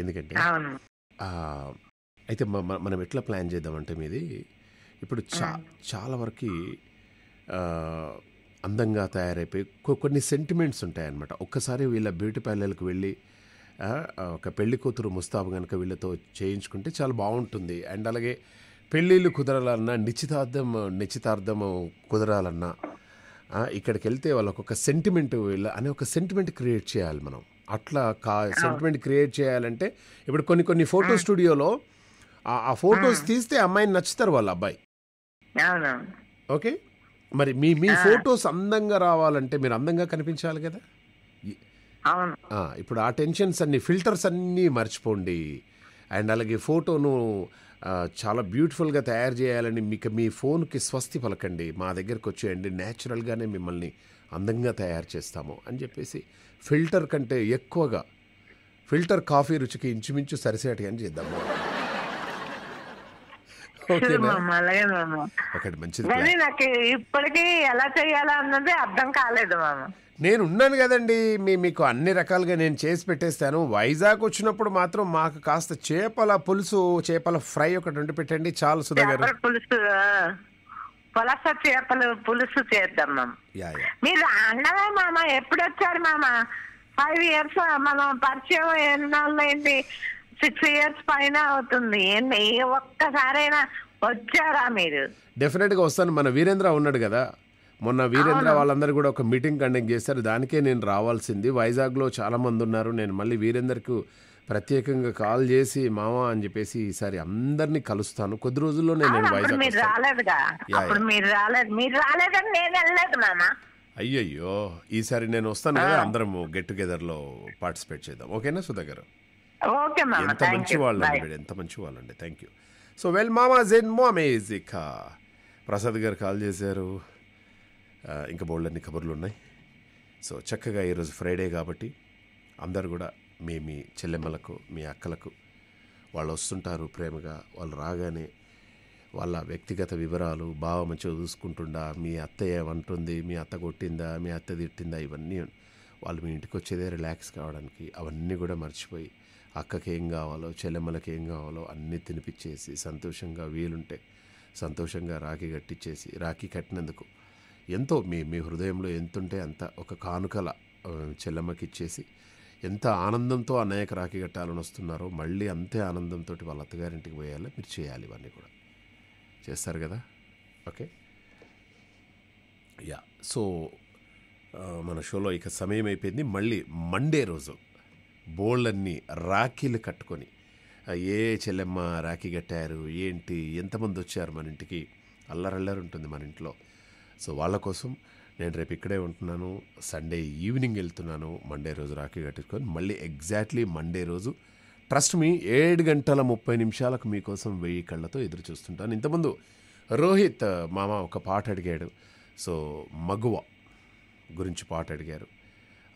ఎందుకంటే అయితే మనం ఎట్లా ప్లాన్ చేద్దామంటే మీది ఇప్పుడు చా చాలా వరకు అందంగా తయారైపోయి కొన్ని సెంటిమెంట్స్ ఉంటాయన్నమాట ఒక్కసారి వీళ్ళ బ్యూటీ పార్లర్కి వెళ్ళి ఒక పెళ్లి కూతురు ముస్తాబు కనుక వీళ్ళతో చేయించుకుంటే చాలా బాగుంటుంది అండ్ అలాగే పెళ్ళిళ్ళు కుదరాలన్నా నిశ్చితార్థం నిశ్చితార్థం కుదరాలన్నా ఇక్కడికి వెళ్తే వాళ్ళకు ఒక సెంటిమెంట్ అనే ఒక సెంటిమెంట్ క్రియేట్ చేయాలి మనం అట్లా కా సెంటిమెంట్ క్రియేట్ చేయాలంటే ఇప్పుడు కొన్ని కొన్ని ఫోటో స్టూడియోలో ఆ ఫోటోస్ తీస్తే అమ్మాయిని నచ్చుతారు వాళ్ళ అబ్బాయి ఓకే మరి మీ మీ ఫొటోస్ అందంగా రావాలంటే మీరు అందంగా కనిపించాలి కదా ఇప్పుడు ఆ టెన్షన్స్ అన్ని ఫిల్టర్స్ అన్నీ మర్చిపోండి అండ్ అలాగే ఫోటోను చాలా బ్యూటిఫుల్గా తయారు చేయాలని మీకు మీ ఫోన్కి స్వస్తి పలకండి మా దగ్గరకు వచ్చేయండి న్యాచురల్గానే మిమ్మల్ని అందంగా తయారు చేస్తాము అని చెప్పేసి ఫిల్టర్ కంటే ఎక్కువగా ఫిల్టర్ కాఫీ రుచికి ఇంచుమించు సరిసేటగా చేద్దాము అలాగే మామ ఒకటి మంచిది కానీ నాకు ఇప్పటికీ ఎలా చేయాలా అన్నది అర్థం కాలేదు మామ నేను ఉన్నాను కదండి మీ మీకు అన్ని రకాలుగా నేను చేసి పెట్టేస్తాను వైజాగ్ వచ్చినప్పుడు మాత్రం మాకు కాస్త చేపల పులుసు చేపల ఫ్రై ఒకటి వండి పెట్టండి చాలా సుధా పులుసు పులస చేపల పులుసు చేద్దాం మామ మీరు అన్నమే మామ ఎప్పుడు వచ్చారు మామ ఫైవ్ ఇయర్స్ మనం పరిచయం ఎన్నాళ్ళైంది సిక్స్ ఇయర్స్ పైన అవుతుంది ఏ ఒక్కసారైనా వచ్చారా మీరు డెఫినెట్ గా వస్తాను మన వీరేంద్ర ఉన్నాడు కదా మొన్న వీరేంద్ర వాళ్ళందరూ కూడా ఒక మీటింగ్ కండక్ట్ చేశారు దానికే నేను రావాల్సింది లో చాలా మంది ఉన్నారు నేను మళ్ళీ వీరేందర్కు ప్రత్యేకంగా కాల్ చేసి మావా అని చెప్పేసి ఈసారి అందరినీ కలుస్తాను కొద్ది రోజుల్లో నేను వైజాగ్ అయ్యయ్యో ఈసారి నేను వస్తాను అందరం గెట్ టుగెదర్ లో పార్టిసిపేట్ చేద్దాం ఓకేనా సుధాకర్ ఎంత మంచి వాళ్ళండి వీడు ఎంత మంచి వాళ్ళండి థ్యాంక్ యూ సో వెల్ మామా జెన్ మో అమేజిక్ ప్రసాద్ గారు కాల్ చేశారు ఇంకా అన్ని కబుర్లు ఉన్నాయి సో చక్కగా ఈరోజు ఫ్రైడే కాబట్టి అందరు కూడా మీ మీ చెల్లెమ్మలకు మీ అక్కలకు వాళ్ళు వస్తుంటారు ప్రేమగా వాళ్ళు రాగానే వాళ్ళ వ్యక్తిగత వివరాలు బావ మంచిగా చూసుకుంటుండా మీ అత్తయ్య ఏమంటుంది మీ అత్త కొట్టిందా మీ అత్త తిట్టిందా ఇవన్నీ వాళ్ళు మీ ఇంటికి వచ్చేదే రిలాక్స్ కావడానికి అవన్నీ కూడా మర్చిపోయి అక్కకి ఏం కావాలో చెల్లెమ్మలకి ఏం కావాలో అన్నీ తినిపించేసి సంతోషంగా వీలుంటే సంతోషంగా రాఖీ కట్టించేసి రాఖీ కట్టినందుకు ఎంతో మీ మీ హృదయంలో ఎంతుంటే అంత ఒక కానుకల చెల్లెమ్మకి ఇచ్చేసి ఎంత ఆనందంతో అనేక రాఖీ కట్టాలని వస్తున్నారో మళ్ళీ అంతే ఆనందంతో వాళ్ళ అత్తగారింటికి పోయాలో మీరు చేయాలి ఇవన్నీ కూడా చేస్తారు కదా ఓకే యా సో మన షోలో ఇక సమయం అయిపోయింది మళ్ళీ మండే రోజు బోళ్ళన్ని రాఖీలు కట్టుకొని ఏ చెల్లెమ్మ రాఖీ కట్టారు ఏంటి ఎంతమంది వచ్చారు మన ఇంటికి అల్లరల్లరు ఉంటుంది మన ఇంట్లో సో వాళ్ళ కోసం నేను రేపు ఇక్కడే ఉంటున్నాను సండే ఈవినింగ్ వెళ్తున్నాను మండే రోజు రాఖీ కట్టుకొని మళ్ళీ ఎగ్జాక్ట్లీ మండే రోజు ట్రస్ట్ మీ ఏడు గంటల ముప్పై నిమిషాలకు మీకోసం వెయ్యి కళ్ళతో ఎదురు చూస్తుంటాను ఇంతకుముందు రోహిత్ మామ ఒక పాట అడిగాడు సో మగువ గురించి పాట అడిగారు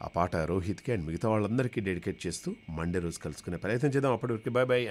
ఆ పాట రోహిత్కి అండ్ మిగతా వాళ్ళందరికీ డెడికేట్ చేస్తూ మండే రోజు కలుసుకునే ప్రయత్నం చేద్దాం అప్పటివరకు బాయ్ బాయ్